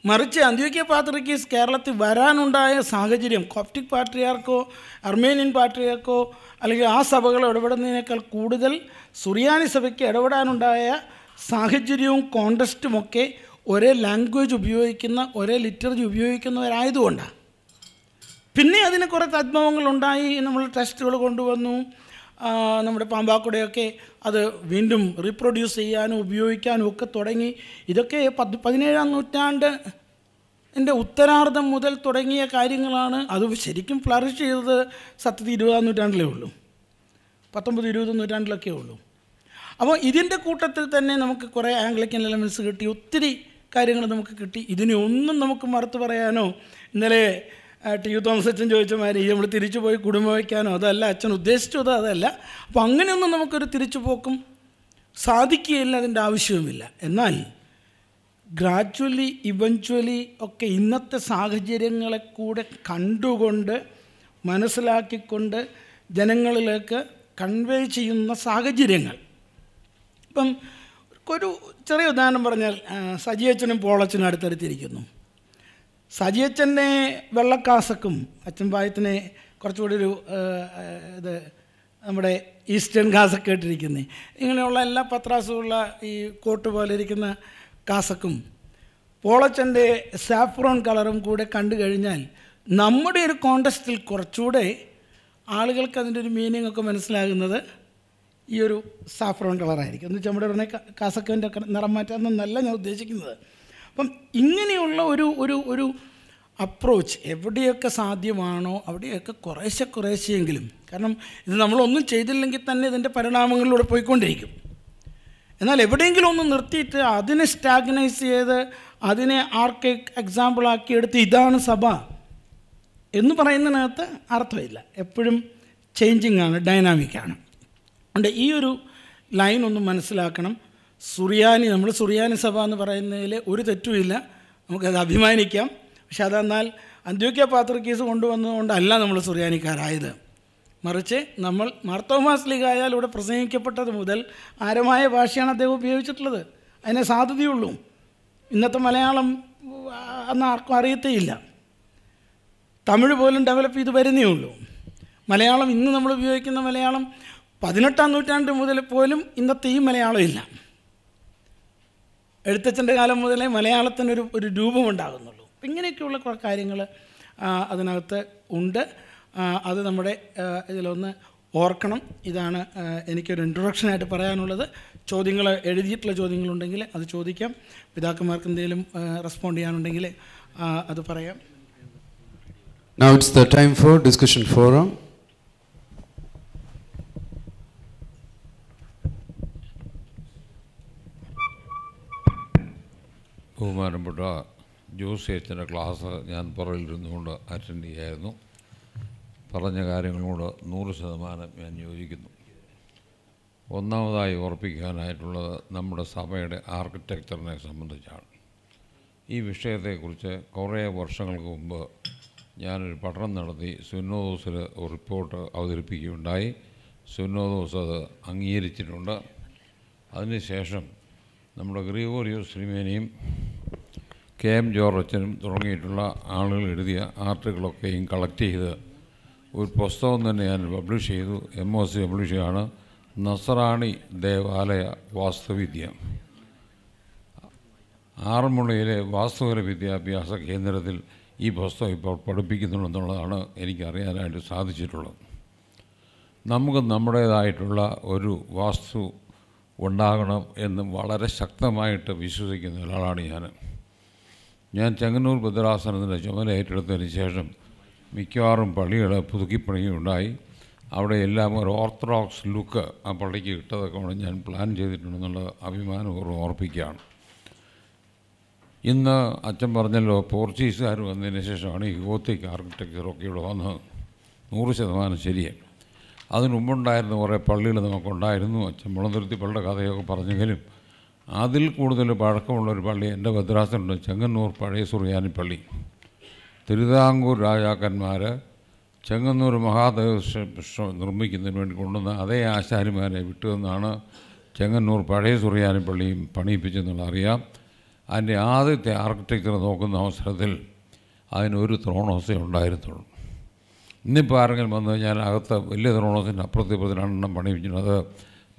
മറിച്ച് അന്ത്യോക്യ പാത്രക്കീസ് കേരളത്തിൽ വരാനുണ്ടായ സാഹചര്യം കോപ്റ്റിക് പാട്രിയാർക്കോ അർമേനിയൻ പാട്രിയാർക്കോ അല്ലെങ്കിൽ ആ സഭകൾ ഇടപെടുന്നതിനേക്കാൾ കൂടുതൽ സുറിയാനി സഭയ്ക്ക് ഇടപെടാനുണ്ടായ സാഹചര്യവും കോണ്ടസ്റ്റുമൊക്കെ ഒരേ ലാംഗ്വേജ് ഉപയോഗിക്കുന്ന ഒരേ ലിറ്ററേജ് ഉപയോഗിക്കുന്നവരായതുകൊണ്ടാണ് പിന്നെ അതിന് കുറേ തദ്ഭവങ്ങളുണ്ടായി നമ്മൾ ടെസ്റ്റുകൾ കൊണ്ടുവന്നു നമ്മുടെ പാമ്പാക്കുടയൊക്കെ അത് വീണ്ടും റീപ്രൊഡ്യൂസ് ചെയ്യാനും ഉപയോഗിക്കാനും ഒക്കെ തുടങ്ങി ഇതൊക്കെ പത് പതിനേഴാം നൂറ്റാണ്ട് എൻ്റെ ഉത്തരാർദ്ധം മുതൽ തുടങ്ങിയ കാര്യങ്ങളാണ് അത് ശരിക്കും ഫ്ലറിഷ് ചെയ്തത് സത്യത്തിൽ ഇരുപതാം നൂറ്റാണ്ടിലേ ഉള്ളൂ പത്തൊമ്പത് ഇരുപത് നൂറ്റാണ്ടിലൊക്കെ ഉള്ളൂ അപ്പോൾ ഇതിൻ്റെ കൂട്ടത്തിൽ തന്നെ നമുക്ക് കുറേ ആംഗ്ലിക്കൻ എലമെൻസ് കിട്ടി ഒത്തിരി കാര്യങ്ങൾ നമുക്ക് കിട്ടി ഇതിനെ ഒന്നും നമുക്ക് മറുത്തു പറയാനോ ഇന്നലെ ടി യു തോമസ് അച്ഛൻ ചോദിച്ച മാതിരി നമ്മൾ തിരിച്ചു പോയി കുടുംബം വയ്ക്കാനോ അതല്ല അച്ഛൻ ഉദ്ദേശിച്ചത് അതല്ല അപ്പോൾ അങ്ങനെയൊന്നും നമുക്കൊരു തിരിച്ചു പോക്കും സാധിക്കുകയില്ല അതിൻ്റെ ആവശ്യവുമില്ല എന്നാൽ ഗ്രാജ്വലി ഇവഞ്ച്വലി ഒക്കെ ഇന്നത്തെ സാഹചര്യങ്ങളെ കൂടെ കണ്ടുകൊണ്ട് മനസ്സിലാക്കിക്കൊണ്ട് ജനങ്ങളിലേക്ക് കൺവേ ചെയ്യുന്ന സാഹചര്യങ്ങൾ ഇപ്പം ഒരു ചെറിയ ഉദാഹരണം പറഞ്ഞാൽ സജിയച്ചനും പോളച്ചനും അടുത്തടുത്തിരിക്കുന്നു സജിയച്ഛനെ വെള്ളക്കാസക്കും അച്ഛൻ പായത്തിനെ കുറച്ചുകൂടി ഒരു ഇത് നമ്മുടെ ഈസ്റ്റേൺ കാസൊക്കെ ഇട്ടിരിക്കുന്നത് ഇങ്ങനെയുള്ള എല്ലാ പത്രാസുമുള്ള ഈ കോട്ട് പോലെ ഇരിക്കുന്ന കാസക്കും പോളച്ചൻ്റെ സാഫ്രോൺ കളറും കൂടെ കണ്ടു കഴിഞ്ഞാൽ നമ്മുടെ ഒരു കോണ്ടസ്റ്റിൽ കുറച്ചുകൂടെ ആളുകൾക്ക് അതിൻ്റെ ഒരു മീനിങ് ഒക്കെ മനസ്സിലാകുന്നത് ഈ ഒരു സാഫ്രോൺ കളറായിരിക്കും എന്ന് വെച്ചാൽ നമ്മുടെ ഉടനെ കാസക്കവിൻ്റെ നിറം മാറ്റാമെന്നല്ല ഞാൻ ഉദ്ദേശിക്കുന്നത് അപ്പം ഇങ്ങനെയുള്ള ഒരു ഒരു ഒരു അപ്രോച്ച് എവിടെയൊക്കെ സാധ്യമാണോ അവിടെയൊക്കെ കുറേശ്ശെ കുറേശ്ശെയെങ്കിലും കാരണം ഇത് നമ്മളൊന്നും ചെയ്തില്ലെങ്കിൽ തന്നെ ഇതിൻ്റെ പരിണാമങ്ങളിലൂടെ പോയിക്കൊണ്ടിരിക്കും എന്നാൽ എവിടെയെങ്കിലും ഒന്ന് നിർത്തിയിട്ട് അതിനെ സ്റ്റാഗ്നൈസ് ചെയ്ത് അതിനെ ആർക്ക് എക്സാമ്പിളാക്കി എടുത്ത് ഇതാണ് സഭ എന്ന് പറയുന്നതിനകത്ത് അർത്ഥമില്ല എപ്പോഴും ചേഞ്ചിങ് ആണ് ഡൈനാമിക്കാണ് അതുകൊണ്ട് ഈ ഒരു ലൈൻ ഒന്ന് മനസ്സിലാക്കണം സുറിയാനി നമ്മൾ സുറിയാനി സഭ എന്ന് പറയുന്നതിൽ ഒരു തെറ്റുമില്ല നമുക്കത് അഭിമാനിക്കാം പക്ഷെ അതെന്നാൽ അന്ത്യോക്യ പാത്രക്കീസ് കൊണ്ടുവന്നതുകൊണ്ടല്ല നമ്മൾ സുറിയാനിക്കാരായത് മറിച്ച് നമ്മൾ മാർത്തോമാസ്ലികായാൽ ഇവിടെ പ്രസംഗിക്കപ്പെട്ടത് മുതൽ ആരമായ ഭാഷയാണ് അദ്ദേഹം ഉപയോഗിച്ചിട്ടുള്ളത് അതിനെ സാധ്യതയുള്ളൂ ഇന്നത്തെ മലയാളം അന്ന് ആർക്കും അറിയത്തേയില്ല തമിഴ് പോലും ഡെവലപ്പ് ചെയ്ത് വരുന്നേ ഉള്ളൂ മലയാളം ഇന്ന് നമ്മൾ ഉപയോഗിക്കുന്ന മലയാളം പതിനെട്ടാം നൂറ്റാണ്ട് മുതൽ പോലും ഇന്നത്തെ ഈ മലയാളം ഇല്ല എഴുത്തച്ഛൻ്റെ കാലം മുതലേ മലയാളത്തിനൊരു ഒരു രൂപമുണ്ടാകുന്നുള്ളൂ അപ്പം ഇങ്ങനെയൊക്കെയുള്ള കുറേ കാര്യങ്ങൾ അതിനകത്ത് ഉണ്ട് അത് നമ്മുടെ ഇതിലൊന്ന് ഓർക്കണം ഇതാണ് എനിക്കൊരു ഇൻട്രൊഡക്ഷനായിട്ട് പറയാനുള്ളത് ചോദ്യങ്ങൾ എഴുതിയിട്ടുള്ള ചോദ്യങ്ങളുണ്ടെങ്കിൽ അത് ചോദിക്കാം പിതാക്കന്മാർക്ക് എന്തെങ്കിലും റെസ്പോണ്ട് ചെയ്യാനുണ്ടെങ്കിൽ അത് പറയാം now it's the time for discussion forum ബഹുമാനപ്പെട്ട ജോസ് ചേച്ചൻ്റെ ക്ലാസ് ഞാൻ പുറകിലിരുന്നു കൊണ്ട് അറ്റൻഡ് ചെയ്യായിരുന്നു പറഞ്ഞ കാര്യങ്ങളോട് നൂറ് ശതമാനം ഞാൻ യോജിക്കുന്നു ഒന്നാമതായി ഉറപ്പിക്കാനായിട്ടുള്ളത് നമ്മുടെ സഭയുടെ ആർക്കിടെക്ചറിനെ സംബന്ധിച്ചാണ് ഈ വിഷയത്തെക്കുറിച്ച് കുറേ വർഷങ്ങൾക്ക് മുമ്പ് ഞാനൊരു പഠനം നടത്തി സുനോദോസിൽ റിപ്പോർട്ട് അവതരിപ്പിക്കുകയുണ്ടായി സുനോദോസ് അത് അംഗീകരിച്ചിട്ടുണ്ട് അതിനുശേഷം നമ്മുടെ ഗ്രീഗോറിയോസ് ശ്രീമേനയും കെ എം ജോർജനും തുടങ്ങിയിട്ടുള്ള ആളുകൾ എഴുതിയ ആർട്ടുകളൊക്കെയും കളക്ട് ചെയ്ത് ഒരു പുസ്തകം തന്നെ ഞാൻ പബ്ലിഷ് ചെയ്തു എം ഒ സി ചെയ്യാണ് നസറാണി ദേവാലയ വാസ്തുവിദ്യ ആറന്മുളയിലെ വാസ്തുവര വിദ്യാഭ്യാസ കേന്ദ്രത്തിൽ ഈ പുസ്തകം ഇപ്പോൾ പഠിപ്പിക്കുന്നുണ്ടെന്നുള്ളതാണ് എനിക്കറിയാനായിട്ട് സാധിച്ചിട്ടുള്ളത് നമുക്ക് നമ്മുടേതായിട്ടുള്ള ഒരു വാസ്തു ഉണ്ടാകണം എന്നും വളരെ ശക്തമായിട്ട് വിശ്വസിക്കുന്ന ഒരാളാണ് ഞാൻ ഞാൻ ചെങ്ങന്നൂർ ഭദ്രാസനത്തിൻ്റെ ചുമതല ഏറ്റെടുത്തതിന് ശേഷം മിക്കവാറും പള്ളികൾ പുതുക്കിപ്പണിയുണ്ടായി അവിടെ എല്ലാം ഒരു ഓർത്തഡോക്സ് ലുക്ക് ആ പള്ളിക്ക് കിട്ടതൊക്കെയാണ് ഞാൻ പ്ലാൻ ചെയ്തിട്ടുണ്ടെന്നുള്ള അഭിമാനപൂർവ്വം ഓർപ്പിക്കുകയാണ് ഇന്ന് അച്ഛൻ പറഞ്ഞല്ലോ പോർച്ചുഗീസുകാർ വന്നതിന് ശേഷമാണ് ഈ ഗോത്തിക് ഒക്കെ ഇവിടെ വന്നത് നൂറ് ശതമാനം ശരിയാണ് അതിന് മുമ്പുണ്ടായിരുന്ന കുറേ പള്ളികൾ നമുക്കുണ്ടായിരുന്നു ചെമ്പളന്തുരുത്തി പള്ളിയുടെ കഥയൊക്കെ പറഞ്ഞെങ്കിലും അതിൽ കൂടുതൽ പഴക്കമുള്ളൊരു ഒരു പള്ളി എൻ്റെ ഭദ്രാസനുണ്ട് ചെങ്ങന്നൂർ പഴയ സുറിയാനി പള്ളി തിരുവിതാംകൂർ രാജാക്കന്മാർ ചെങ്ങന്നൂർ മഹാദേവ നിർമ്മിക്കുന്നതിന് വേണ്ടി കൊണ്ടുവന്ന അതേ ആശാരിമാരെ വിട്ടുവെന്നാണ് ചെങ്ങന്നൂർ പഴയ സുറിയാനി പള്ളിയും പണിയിപ്പിച്ചെന്നുള്ള അറിയാം അതിൻ്റെ ആദ്യത്തെ ആർക്കിടെക്ചർ നോക്കുന്ന അവസരത്തിൽ അതിനൊരു ത്രോണോസേ ഉണ്ടായിരുന്നുള്ളൂ ഇന്നിപ്പോൾ ആരെങ്കിലും വന്നു കഴിഞ്ഞാൽ അകത്ത് വലിയ ത്രികോണത്തിൻ്റെ അപ്പുറത്ത് ഇപ്പുറത്ത് രണ്ടെണ്ണം പണിയിപ്പിച്ചിട്ടുണ്ട് അത്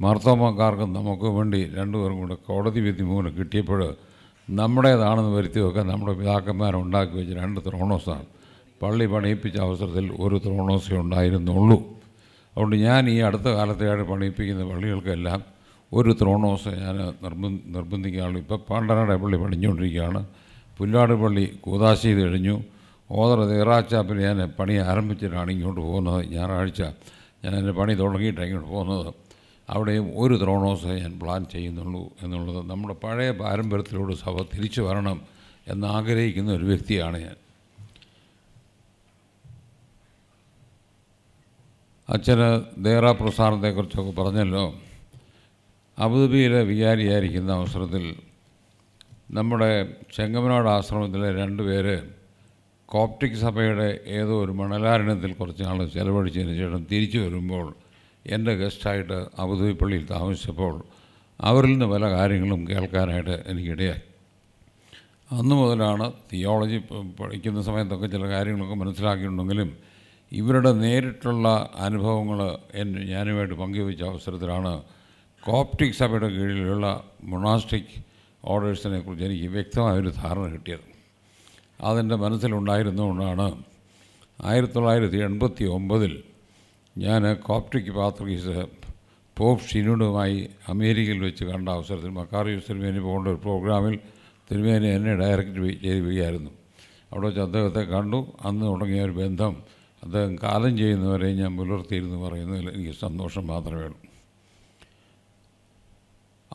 മാർത്തോമക്കാർക്കും നമുക്ക് വേണ്ടി രണ്ടുപേർക്കും കൂടെ കോടതി വിധി മൂലം കിട്ടിയപ്പോൾ നമ്മുടേതാണെന്ന് വരുത്തി നമ്മുടെ പിതാക്കന്മാരുണ്ടാക്കി വെച്ച രണ്ട് ത്രോണോസാണ് പള്ളി പണിയിപ്പിച്ച അവസരത്തിൽ ഒരു ത്രോണോസേ ഉണ്ടായിരുന്നുള്ളൂ അതുകൊണ്ട് ഞാൻ ഈ അടുത്ത കാലത്തേക്ക് പണിയിപ്പിക്കുന്ന പള്ളികൾക്കെല്ലാം ഒരു ത്രോണോസ് ഞാൻ നിർബ നിർബന്ധിക്കുകയാണ് ഇപ്പോൾ പാണ്ടനാട് പള്ളി പണിഞ്ഞുകൊണ്ടിരിക്കുകയാണ് പുല്ലാട് പള്ളി കൂതാശി കഴിഞ്ഞു ഓതറ തിറാച്ചാപ്പിൽ ഞാൻ പണി ആരംഭിച്ചിട്ടാണ് ഇങ്ങോട്ട് പോകുന്നത് ഞായറാഴ്ച ഞാൻ എൻ്റെ പണി തുടങ്ങിയിട്ടാണ് ഇങ്ങോട്ട് പോകുന്നത് അവിടെയും ഒരു ത്രോണോസേ ഞാൻ പ്ലാൻ ചെയ്യുന്നുള്ളൂ എന്നുള്ളത് നമ്മുടെ പഴയ പാരമ്പര്യത്തിലൂടെ സഭ തിരിച്ചു വരണം എന്നാഗ്രഹിക്കുന്ന ഒരു വ്യക്തിയാണ് ഞാൻ അച്ഛന് ദേറ പ്രസാദത്തെക്കുറിച്ചൊക്കെ പറഞ്ഞല്ലോ അബുദാബിയിലെ വിചാരിയായിരിക്കുന്ന അവസരത്തിൽ നമ്മുടെ ചെങ്ങമനാട് ആശ്രമത്തിലെ രണ്ട് പേര് കോപ്റ്റിക് സഭയുടെ ഏതോ ഒരു മണലാരണത്തിൽ കുറച്ച് നാൾ ചെലവഴിച്ചതിന് ശേഷം തിരിച്ചു വരുമ്പോൾ എൻ്റെ ഗസ്റ്റായിട്ട് അവധൂപ്പള്ളിയിൽ താമസിച്ചപ്പോൾ അവരിൽ നിന്ന് പല കാര്യങ്ങളും കേൾക്കാനായിട്ട് എനിക്കിടയായി അന്ന് മുതലാണ് തിയോളജി പഠിക്കുന്ന സമയത്തൊക്കെ ചില കാര്യങ്ങളൊക്കെ മനസ്സിലാക്കിയിട്ടുണ്ടെങ്കിലും ഇവരുടെ നേരിട്ടുള്ള അനുഭവങ്ങൾ എന്നെ ഞാനുമായിട്ട് പങ്കുവച്ച അവസരത്തിലാണ് കോപ്റ്റിക് സഭയുടെ കീഴിലുള്ള മൊണാസ്റ്റിക് ഓർഡേഴ്സിനെ കുറിച്ച് എനിക്ക് വ്യക്തമായൊരു ധാരണ കിട്ടിയത് അതെൻ്റെ മനസ്സിലുണ്ടായിരുന്നുകൊണ്ടാണ് ആയിരത്തി തൊള്ളായിരത്തി എൺപത്തി ഒമ്പതിൽ ഞാൻ കോപ്റ്റിക് പാത്രീസ് പോപ്പ് ഷിനുഡുമായി അമേരിക്കയിൽ വെച്ച് കണ്ട അവസരത്തിൽ മക്കാറിയൂസ് സിനിമേനി പോകേണ്ട ഒരു പ്രോഗ്രാമിൽ തിരുമേനി എന്നെ ഡയറക്റ്റ് ചെയ്യുകയായിരുന്നു അവിടെ വെച്ച് അദ്ദേഹത്തെ കണ്ടു അന്ന് തുടങ്ങിയ ഒരു ബന്ധം അദ്ദേഹം കാലം ചെയ്യുന്നവരെ ഞാൻ പുലർത്തിയിരുന്നു പറയുന്നതിൽ എനിക്ക് സന്തോഷം മാത്രമേ ഉള്ളൂ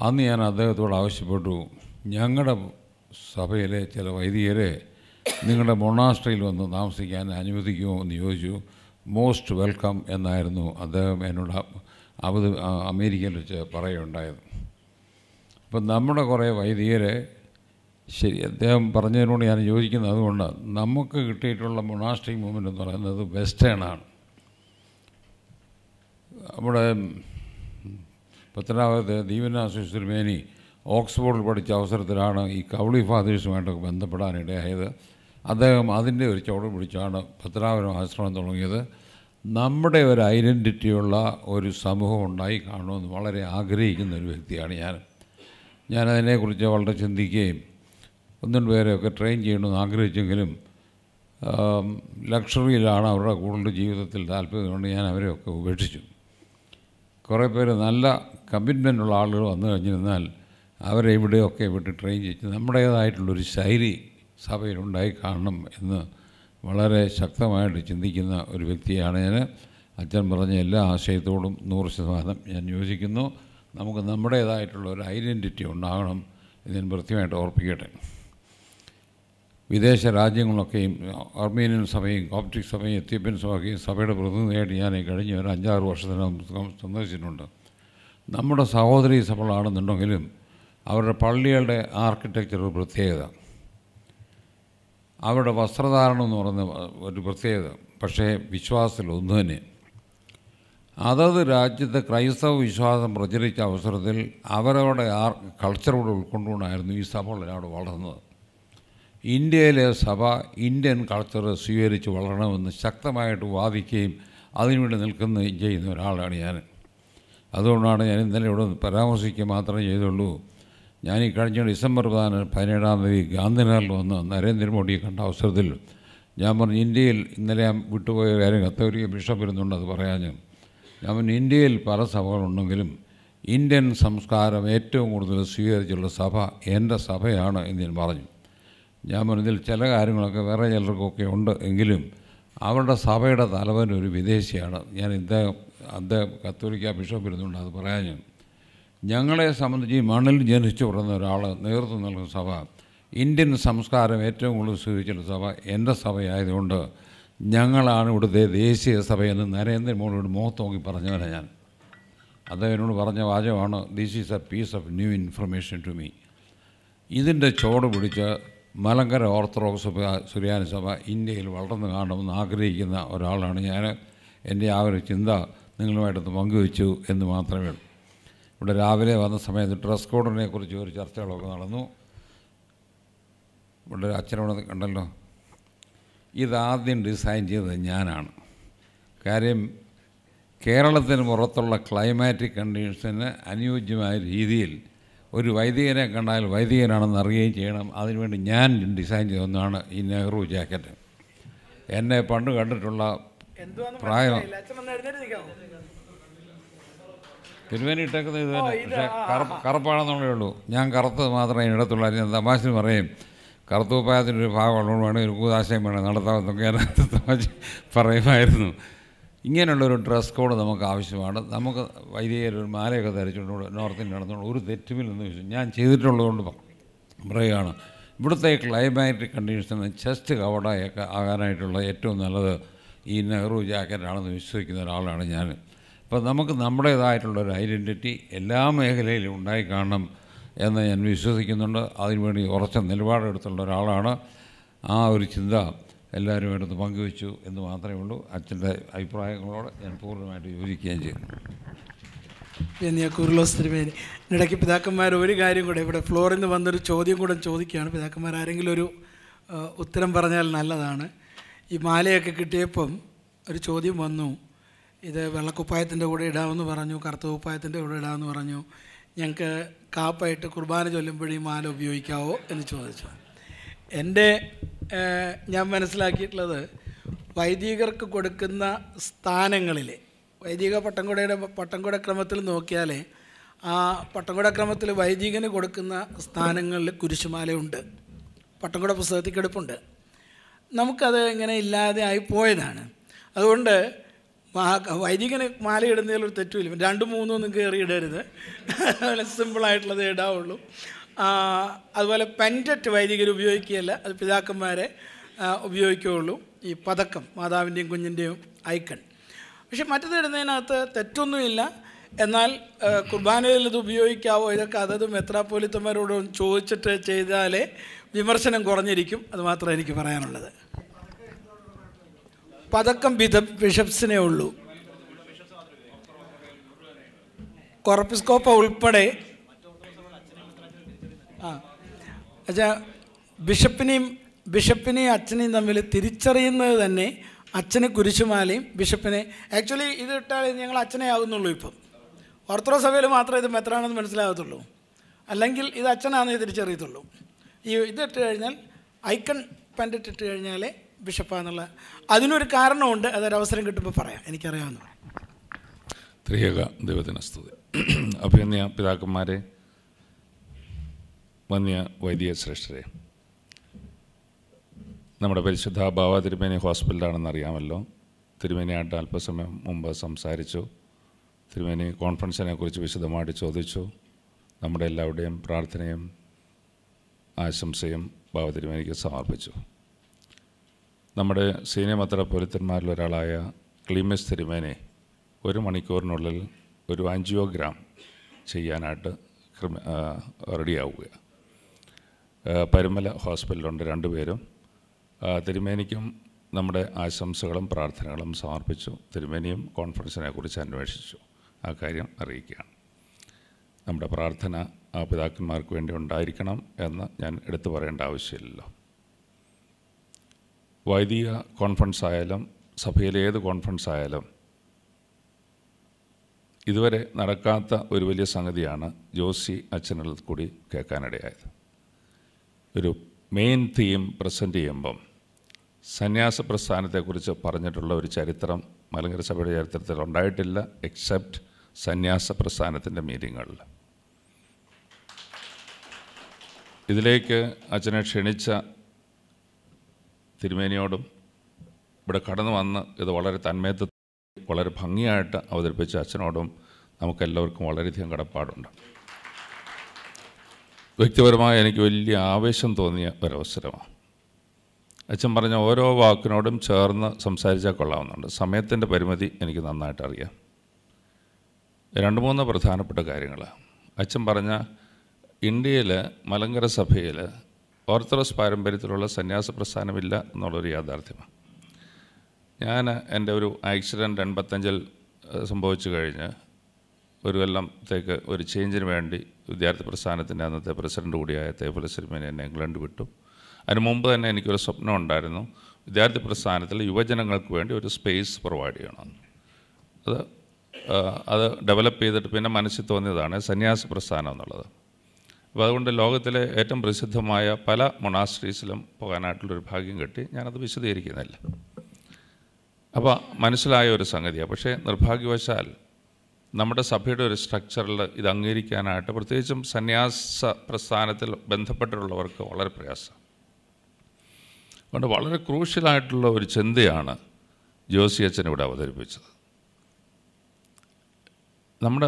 അന്ന് ഞാൻ അദ്ദേഹത്തോട് ആവശ്യപ്പെട്ടു ഞങ്ങളുടെ സഭയിലെ ചില വൈദികരെ നിങ്ങളുടെ മൊണാസ്ട്രയിൽ വന്ന് താമസിക്കാൻ അനുവദിക്കുമോ എന്ന് ചോദിച്ചു മോസ്റ്റ് വെൽക്കം എന്നായിരുന്നു അദ്ദേഹം എന്നോട് അവധി അമേരിക്കയിൽ വെച്ച് പറയുകയുണ്ടായത് അപ്പം നമ്മുടെ കുറേ വൈദികരെ ശരി അദ്ദേഹം പറഞ്ഞതിനോട് ഞാൻ യോജിക്കുന്നത് അതുകൊണ്ട് നമുക്ക് കിട്ടിയിട്ടുള്ള മൊണാസ്ട്രിക് മൂവ്മെൻ്റ് എന്ന് പറയുന്നത് വെസ്റ്റേണാണ് നമ്മുടെ പത്തനാപുരത്തെ ദീപന സുശ്രുമേനി ഓക്സ്ഫോർഡിൽ പഠിച്ച അവസരത്തിലാണ് ഈ കൗളി ഫാദേഴ്സുമായിട്ടൊക്കെ ബന്ധപ്പെടാനിടയായത് അദ്ദേഹം അതിൻ്റെ ഒരു ചുവട് പിടിച്ചാണ് പത്മനാഭൻ ആശ്രമം തുടങ്ങിയത് നമ്മുടെ ഒരു ഐഡൻറ്റിറ്റിയുള്ള ഒരു സമൂഹം ഉണ്ടായി കാണുമെന്ന് വളരെ ആഗ്രഹിക്കുന്ന ഒരു വ്യക്തിയാണ് ഞാൻ ഞാനതിനെക്കുറിച്ച് വളരെ ചിന്തിക്കുകയും ഒന്നും പേരെയൊക്കെ ട്രെയിൻ ചെയ്യണമെന്ന് ആഗ്രഹിച്ചെങ്കിലും ലക്ഷറിയിലാണ് അവരുടെ കൂടുതൽ ജീവിതത്തിൽ താല്പര്യമുണ്ട് ഞാൻ അവരെയൊക്കെ ഉപേക്ഷിച്ചു കുറേ പേര് നല്ല ഉള്ള ആളുകൾ വന്നു കഴിഞ്ഞിരുന്നാൽ അവരെ ഇവിടെയൊക്കെ വിട്ട് ട്രെയിൻ ചെയ്ത് നമ്മുടേതായിട്ടുള്ളൊരു ശൈലി സഭയിലുണ്ടായി കാണണം എന്ന് വളരെ ശക്തമായിട്ട് ചിന്തിക്കുന്ന ഒരു വ്യക്തിയാണ് ഞാൻ അച്ഛൻ പറഞ്ഞ എല്ലാ ആശയത്തോടും നൂറ് ശതമാനം ഞാൻ യോജിക്കുന്നു നമുക്ക് നമ്മുടേതായിട്ടുള്ള ഒരു ഐഡൻറ്റിറ്റി ഉണ്ടാകണം എന്ന് ഞാൻ കൃത്യമായിട്ട് ഓർപ്പിക്കട്ടെ വിദേശ രാജ്യങ്ങളൊക്കെയും അർമേനിയൻ സഭയും കോപ്റ്റിക് സഭയും എത്യോപ്യൻ സഭയൊക്കെയും സഭയുടെ പ്രതിനിധിയായിട്ട് ഞാൻ കഴിഞ്ഞ ഒരു അഞ്ചാറ് വർഷത്തിനകം സന്ദർശിച്ചിട്ടുണ്ട് നമ്മുടെ സഹോദരി സഭകളാണെന്നുണ്ടെങ്കിലും അവരുടെ പള്ളികളുടെ ആർക്കിടെക്ചർ പ്രത്യേകത അവരുടെ വസ്ത്രധാരണം എന്ന് പറയുന്ന ഒരു പ്രത്യേകത പക്ഷേ വിശ്വാസത്തിൽ ഒന്നു തന്നെ അതത് രാജ്യത്തെ ക്രൈസ്തവ വിശ്വാസം പ്രചരിച്ച അവസരത്തിൽ അവരവരുടെ ആർ കൾച്ചറോട് ഉൾക്കൊണ്ടുകൊണ്ടായിരുന്നു ഈ സഭകളെല്ലാവരും വളർന്നത് ഇന്ത്യയിലെ സഭ ഇന്ത്യൻ കൾച്ചർ സ്വീകരിച്ച് വളരണമെന്ന് ശക്തമായിട്ട് വാദിക്കുകയും അതിനുവേണ്ടി നിൽക്കുന്ന ചെയ്യുന്ന ഒരാളാണ് ഞാൻ അതുകൊണ്ടാണ് ഞാൻ ഇന്നലെ ഇവിടെ പരാമർശിക്കുക മാത്രമേ ചെയ്തുള്ളൂ ഞാൻ ഈ കഴിഞ്ഞ ഡിസംബർ പതിന പതിനേഴാം തീയതി ഗാന്ധിനഗറിൽ വന്ന് നരേന്ദ്രമോദിയെ കണ്ട അവസരത്തിൽ ഞാൻ പറഞ്ഞു ഇന്ത്യയിൽ ഇന്നലെ വിട്ടുപോയ കാര്യം കത്തോലിക്ക ബിഷപ്പ് ഇരുന്നുണ്ട് അത് പറയാൻ ഞാൻ പറഞ്ഞു ഇന്ത്യയിൽ പല സഭകളുണ്ടെങ്കിലും ഇന്ത്യൻ സംസ്കാരം ഏറ്റവും കൂടുതൽ സ്വീകരിച്ചുള്ള സഭ എൻ്റെ സഭയാണ് എന്ന് ഞാൻ പറഞ്ഞു ഞാൻ പറഞ്ഞതിൽ ചില കാര്യങ്ങളൊക്കെ വേറെ ചിലർക്കൊക്കെ ഉണ്ട് എങ്കിലും അവരുടെ സഭയുടെ തലവൻ ഒരു വിദേശിയാണ് ഞാൻ ഇദ്ദേഹം അദ്ദേഹം കത്തോലിക്ക ബിഷപ്പ് ഇരുന്നുകൊണ്ട് അത് പറയാൻ ഞാൻ ഞങ്ങളെ സംബന്ധിച്ച് ഈ മണ്ണിൽ ജനിച്ചു വിടുന്ന ഒരാൾ നേതൃത്വം നൽകുന്ന സഭ ഇന്ത്യൻ സംസ്കാരം ഏറ്റവും കൂടുതൽ സ്വീകരിച്ചിട്ടുള്ള സഭ എൻ്റെ സഭയായതുകൊണ്ട് ഞങ്ങളാണ് ഇവിടുത്തെ ദേശീയ സഭയെന്ന് നരേന്ദ്രമോദിയോട് മുഖത്ത് നോക്കി പറഞ്ഞവരെ ഞാൻ എന്നോട് പറഞ്ഞ വാചകമാണ് this is a piece of new information to me ഇതിൻ്റെ ചോട് പിടിച്ച് മലങ്കര ഓർത്തഡോക്സ് സഭ സുറിയാനി സഭ ഇന്ത്യയിൽ വളർന്നു കാണണമെന്ന് ആഗ്രഹിക്കുന്ന ഒരാളാണ് ഞാൻ എൻ്റെ ആ ഒരു ചിന്ത നിങ്ങളുമായിട്ടൊന്ന് പങ്കുവെച്ചു എന്ന് മാത്രമേ ഉള്ളൂ ഇവിടെ രാവിലെ വന്ന സമയത്ത് ഡ്രസ് കോഡിനെ കുറിച്ച് ഒരു ചർച്ചകളൊക്കെ നടന്നു ഇവിടെ അച്ഛനോട് കണ്ടല്ലോ ഇതാദ്യം ഡിസൈൻ ചെയ്തത് ഞാനാണ് കാര്യം കേരളത്തിന് പുറത്തുള്ള ക്ലൈമാറ്റിക് കണ്ടീഷന് അനുയോജ്യമായ രീതിയിൽ ഒരു വൈദികനെ കണ്ടാൽ വൈദികനാണെന്ന് അറിയുകയും ചെയ്യണം അതിനുവേണ്ടി ഞാൻ ഡിസൈൻ ചെയ്തൊന്നാണ് ഈ നെഹ്റു ജാക്കറ്റ് എന്നെ പണ്ട് കണ്ടിട്ടുള്ള പ്രായം തിരുവേനി ഇട്ടേക്കുന്നത് ഇത് തന്നെ പക്ഷേ കറുപ്പാണെന്നുള്ളേ ഉള്ളൂ ഞാൻ കറുത്തത് മാത്രമേ ഇടത്തുള്ളൂ ഞാൻ തമാശ പറയും കറുത്തൂപ്പായത്തിൻ്റെ ഒരു ഭാഗം ഉള്ളതുകൊണ്ട് വേണം ഒരു കൂതാശയം വേണം നടത്താമെന്നൊക്കെ അതിനകത്ത് തമാശ പറയുമായിരുന്നു ഇങ്ങനെയുള്ളൊരു ഡ്രസ് കോഡ് നമുക്ക് ആവശ്യമാണ് നമുക്ക് വൈദികർ ഒരു മാലയൊക്കെ ധരിച്ചുകൊണ്ട് നോർത്ത് ഇന്ത്യ നടന്നുകൊണ്ട് ഒരു തെറ്റുമില്ലെന്ന് ചോദിച്ചു ഞാൻ ചെയ്തിട്ടുള്ളതുകൊണ്ട് പറയുകയാണ് ഇവിടുത്തെ ക്ലൈമാറ്റിക് കണ്ടീഷനിൽ ചെസ്റ്റ് കവടയൊക്കെ ആകാനായിട്ടുള്ള ഏറ്റവും നല്ലത് ഈ നെഹ്റു ജാക്കറ്റാണെന്ന് വിശ്വസിക്കുന്ന ഒരാളാണ് ഞാൻ അപ്പം നമുക്ക് നമ്മുടേതായിട്ടുള്ളൊരു ഐഡൻറ്റിറ്റി എല്ലാ മേഖലയിലും ഉണ്ടായി കാണണം എന്ന് ഞാൻ വിശ്വസിക്കുന്നുണ്ട് അതിനുവേണ്ടി ഉറച്ച നിലപാടെടുത്തുള്ള ഒരാളാണ് ആ ഒരു ചിന്ത എല്ലാവരും എടുത്ത് പങ്കുവെച്ചു എന്ന് മാത്രമേ ഉള്ളൂ അച്ഛൻ്റെ അഭിപ്രായങ്ങളോട് ഞാൻ പൂർണ്ണമായിട്ട് യോജിക്കുകയും ചെയ്തു നിയക്കൂറിലോസ് തിരുമേനി ഇടയ്ക്ക് പിതാക്കന്മാർ ഒരു കാര്യം കൂടെ ഇവിടെ ഫ്ലോറിൽ നിന്ന് വന്നൊരു ചോദ്യം കൂടെ ചോദിക്കുകയാണ് പിതാക്കന്മാർ ആരെങ്കിലും ഒരു ഉത്തരം പറഞ്ഞാൽ നല്ലതാണ് ഈ മാലയൊക്കെ കിട്ടിയപ്പം ഒരു ചോദ്യം വന്നു ഇത് വെള്ളക്കുപ്പായത്തിൻ്റെ കൂടെ ഇടാമെന്ന് പറഞ്ഞു കറുത്ത കുപ്പായത്തിൻ്റെ കൂടെ ഇടാമെന്ന് പറഞ്ഞു ഞങ്ങൾക്ക് കാപ്പായിട്ട് കുർബാന ചൊല്ലുമ്പോഴേ മാല ഉപയോഗിക്കാവോ എന്ന് ചോദിച്ചു എൻ്റെ ഞാൻ മനസ്സിലാക്കിയിട്ടുള്ളത് വൈദികർക്ക് കൊടുക്കുന്ന സ്ഥാനങ്ങളിൽ വൈദിക പട്ടംകുടയുടെ പട്ടംകുട ക്രമത്തിൽ നോക്കിയാൽ ആ പട്ടംകുട ക്രമത്തിൽ വൈദികന് കൊടുക്കുന്ന സ്ഥാനങ്ങളിൽ കുരിശുമാലയുണ്ട് പട്ടംകുട പുസ്തകത്തിൽ കിടപ്പുണ്ട് നമുക്കത് ഇങ്ങനെ ഇല്ലാതെ ആയി പോയതാണ് അതുകൊണ്ട് വൈദികന് മാലയിടുന്നതിൽ ഒരു തെറ്റുമില്ല രണ്ടും മൂന്നും ഒന്നും കയറി ഇടരുത് അതുപോലെ സിമ്പിളായിട്ടുള്ളത് ഇടാവുള്ളൂ അതുപോലെ പെൻറ്ററ്റ് വൈദികർ ഉപയോഗിക്കുകയല്ല അത് പിതാക്കന്മാരെ ഉപയോഗിക്കുകയുള്ളൂ ഈ പതക്കം മാതാവിൻ്റെയും കുഞ്ഞിൻ്റെയും ഐക്കൺ പക്ഷെ മറ്റത് ഇടുന്നതിനകത്ത് തെറ്റൊന്നുമില്ല എന്നാൽ കുർബാനയിൽ ഇത് ഉപയോഗിക്കാവോ ഇതൊക്കെ അതത് മെത്രാപ്പോലിത്തന്മാരോടും ചോദിച്ചിട്ട് ചെയ്താലേ വിമർശനം കുറഞ്ഞിരിക്കും അത് മാത്രമേ എനിക്ക് പറയാനുള്ളത് പതക്കം വിധ ബിഷപ്സിനെ ഉള്ളൂ കൊറപ്പിസ്കോപ്പ ഉൾപ്പെടെ ആ അച്ഛാ ബിഷപ്പിനെയും ബിഷപ്പിനെയും അച്ഛനെയും തമ്മിൽ തിരിച്ചറിയുന്നത് തന്നെ അച്ഛന് കുരിശുമാലയും ബിഷപ്പിനെ ആക്ച്വലി ഇത് ഇട്ടാൽ ഞങ്ങൾ അച്ഛനെ ആകുന്നുള്ളൂ ഇപ്പം ഓർത്തഡോക്സ് സഭയിൽ മാത്രമേ ഇത് മെത്രാണെന്ന് മനസ്സിലാകത്തുള്ളൂ അല്ലെങ്കിൽ ഇത് അച്ഛനാണെന്ന് തിരിച്ചറിയത്തുള്ളൂ ഈ ഇതിട്ട് കഴിഞ്ഞാൽ ഐക്കൺ പെൻഡിറ്റ് ഇട്ട് കഴിഞ്ഞാലേ ബിഷപ്പാന്നുള്ള അതിനൊരു കാരണമുണ്ട് അതൊരവസരം കിട്ടുമ്പോൾ പറയാം എനിക്കറിയാവുന്ന ത്രിയക ദൈവത്തിനസ്തുതി അഭിനന്യ പിതാക്കന്മാരെ വന്യ വൈദിക ശ്രേഷ്ഠരെ നമ്മുടെ പരിശുദ്ധ ബാബ തിരുമേനി ഹോസ്പിറ്റലാണെന്നറിയാമല്ലോ തിരുമേനിയായിട്ട് അല്പസമയം മുമ്പ് സംസാരിച്ചു തിരുമേനി കോൺഫറൻസിനെക്കുറിച്ച് വിശദമായിട്ട് ചോദിച്ചു നമ്മുടെ എല്ലാവരുടെയും പ്രാർത്ഥനയും ആശംസയും ബാബ തിരുമേനിക്ക് സമർപ്പിച്ചു നമ്മുടെ സീനിയർ സീനിയമത്ര ഒരാളായ ക്ലീമസ് തിരുമേനെ ഒരു മണിക്കൂറിനുള്ളിൽ ഒരു ആൻജിയോഗ്രാം ചെയ്യാനായിട്ട് റെഡിയാവുക പരുമല ഹോസ്പിറ്റലുണ്ട് രണ്ടുപേരും തിരുമേനിക്കും നമ്മുടെ ആശംസകളും പ്രാർത്ഥനകളും സമർപ്പിച്ചു തിരുമേനിയും കോൺഫറൻസിനെ കുറിച്ച് അന്വേഷിച്ചു ആ കാര്യം അറിയിക്കുകയാണ് നമ്മുടെ പ്രാർത്ഥന ആ പിതാക്കന്മാർക്ക് വേണ്ടി ഉണ്ടായിരിക്കണം എന്ന് ഞാൻ എടുത്തു പറയേണ്ട ആവശ്യമില്ലല്ലോ വൈദിക കോൺഫറൻസ് ആയാലും സഭയിലെ ഏത് കോൺഫറൻസ് ആയാലും ഇതുവരെ നടക്കാത്ത ഒരു വലിയ സംഗതിയാണ് ജോസി അച്ഛനുള്ള കൂടി കേൾക്കാനിടയായത് ഒരു മെയിൻ തീം പ്രസൻറ്റ് ചെയ്യുമ്പം സന്യാസ പ്രസ്ഥാനത്തെക്കുറിച്ച് പറഞ്ഞിട്ടുള്ള ഒരു ചരിത്രം മലങ്കര സഭയുടെ ചരിത്രത്തിൽ ഉണ്ടായിട്ടില്ല എക്സെപ്റ്റ് സന്യാസ പ്രസ്ഥാനത്തിൻ്റെ മീറ്റിങ്ങുകളിൽ ഇതിലേക്ക് അച്ഛനെ ക്ഷണിച്ച തിരുമേനിയോടും ഇവിടെ കടന്നു വന്ന് ഇത് വളരെ തന്മയത്വ വളരെ ഭംഗിയായിട്ട് അവതരിപ്പിച്ച അച്ഛനോടും നമുക്കെല്ലാവർക്കും വളരെയധികം കടപ്പാടുണ്ട് വ്യക്തിപരമായി എനിക്ക് വലിയ ആവേശം തോന്നിയ ഒരവസരമാണ് അച്ഛൻ പറഞ്ഞ ഓരോ വാക്കിനോടും ചേർന്ന് സംസാരിച്ചാൽ കൊള്ളാവുന്നുണ്ട് സമയത്തിൻ്റെ പരിമിതി എനിക്ക് നന്നായിട്ട് അറിയാം രണ്ട് മൂന്ന് പ്രധാനപ്പെട്ട കാര്യങ്ങൾ അച്ഛൻ പറഞ്ഞ ഇന്ത്യയിൽ മലങ്കര സഭയിൽ ഓർത്തഡോക്സ് പാരമ്പര്യത്തിലുള്ള സന്യാസ പ്രസ്ഥാനമില്ല എന്നുള്ളൊരു യാഥാർത്ഥ്യമാണ് ഞാൻ എൻ്റെ ഒരു ആക്സിഡൻറ്റ് എൺപത്തഞ്ചിൽ സംഭവിച്ചു കഴിഞ്ഞ് ഒരു കൊല്ലത്തേക്ക് ഒരു ചേഞ്ചിന് വേണ്ടി വിദ്യാർത്ഥി പ്രസ്ഥാനത്തിൻ്റെ അന്നത്തെ പ്രസിഡൻ്റ് കൂടിയായ തേപ്പുല സിനിമനെ എന്നെ ഇംഗ്ലണ്ട് വിട്ടു അതിന് മുമ്പ് തന്നെ എനിക്കൊരു സ്വപ്നം ഉണ്ടായിരുന്നു വിദ്യാർത്ഥി പ്രസ്ഥാനത്തിൽ യുവജനങ്ങൾക്ക് വേണ്ടി ഒരു സ്പേസ് പ്രൊവൈഡ് ചെയ്യണം അത് അത് ഡെവലപ്പ് ചെയ്തിട്ട് പിന്നെ മനസ്സിൽ തോന്നിയതാണ് സന്യാസ പ്രസ്ഥാനം എന്നുള്ളത് അപ്പോൾ അതുകൊണ്ട് ലോകത്തിലെ ഏറ്റവും പ്രസിദ്ധമായ പല മൊണാസ്ട്രീസിലും പോകാനായിട്ടുള്ളൊരു ഭാഗ്യം കിട്ടി ഞാനത് വിശദീകരിക്കുന്നില്ല അപ്പോൾ മനസ്സിലായ ഒരു സംഗതിയാണ് പക്ഷേ നിർഭാഗ്യവശാൽ നമ്മുടെ സഭയുടെ ഒരു സ്ട്രക്ചറിൽ ഇത് അംഗീകരിക്കാനായിട്ട് പ്രത്യേകിച്ചും സന്യാസ പ്രസ്ഥാനത്തിൽ ബന്ധപ്പെട്ടിട്ടുള്ളവർക്ക് വളരെ പ്രയാസം അതുകൊണ്ട് വളരെ ക്രൂഷ്യലായിട്ടുള്ള ഒരു ചിന്തയാണ് ജോസിയച്ചൻ ഇവിടെ അവതരിപ്പിച്ചത് നമ്മുടെ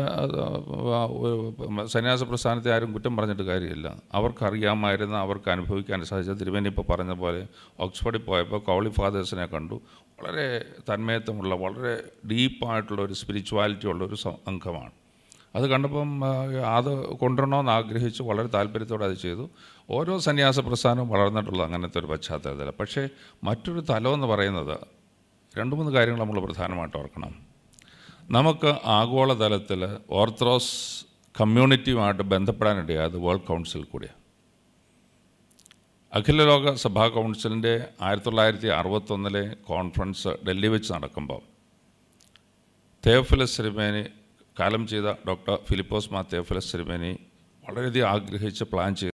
സന്യാസ പ്രസ്ഥാനത്തെ ആരും കുറ്റം പറഞ്ഞിട്ട് കാര്യമില്ല അവർക്കറിയാമായിരുന്ന അവർക്ക് അനുഭവിക്കാൻ സാധിച്ച തിരുവേനി ഇപ്പോൾ പറഞ്ഞ പോലെ ഓക്സ്ഫോർഡിൽ പോയപ്പോൾ കൗളി ഫാദേഴ്സിനെ കണ്ടു വളരെ തന്മയത്വമുള്ള വളരെ ഡീപ്പായിട്ടുള്ള ഒരു സ്പിരിച്വാലിറ്റി ഉള്ള ഒരു അംഗമാണ് അത് കണ്ടപ്പം അത് കൊണ്ടുവരണമെന്ന് ആഗ്രഹിച്ച് വളരെ താല്പര്യത്തോടെ അത് ചെയ്തു ഓരോ സന്യാസ പ്രസ്ഥാനവും വളർന്നിട്ടുള്ളത് അങ്ങനത്തെ ഒരു പശ്ചാത്തലത്തിൽ പക്ഷേ മറ്റൊരു തലമെന്ന് പറയുന്നത് രണ്ട് മൂന്ന് കാര്യങ്ങൾ നമ്മൾ പ്രധാനമായിട്ട് ഓർക്കണം നമുക്ക് ആഗോളതലത്തിൽ ഓർത്തഡോക്സ് കമ്മ്യൂണിറ്റിയുമായിട്ട് ബന്ധപ്പെടാനിടയാ വേൾഡ് കൗൺസിൽ കൂടിയാണ് അഖില ലോക സഭാ കൗൺസിലിൻ്റെ ആയിരത്തി തൊള്ളായിരത്തി അറുപത്തൊന്നിലെ കോൺഫറൻസ് ഡൽഹി വെച്ച് നടക്കുമ്പോൾ തേഫിലസ് സിരിമേനി കാലം ചെയ്ത ഡോക്ടർ ഫിലിപ്പോസ് മാ തേഫിലസ് സിരിമേനി വളരെയധികം ആഗ്രഹിച്ച് പ്ലാൻ ചെയ്തു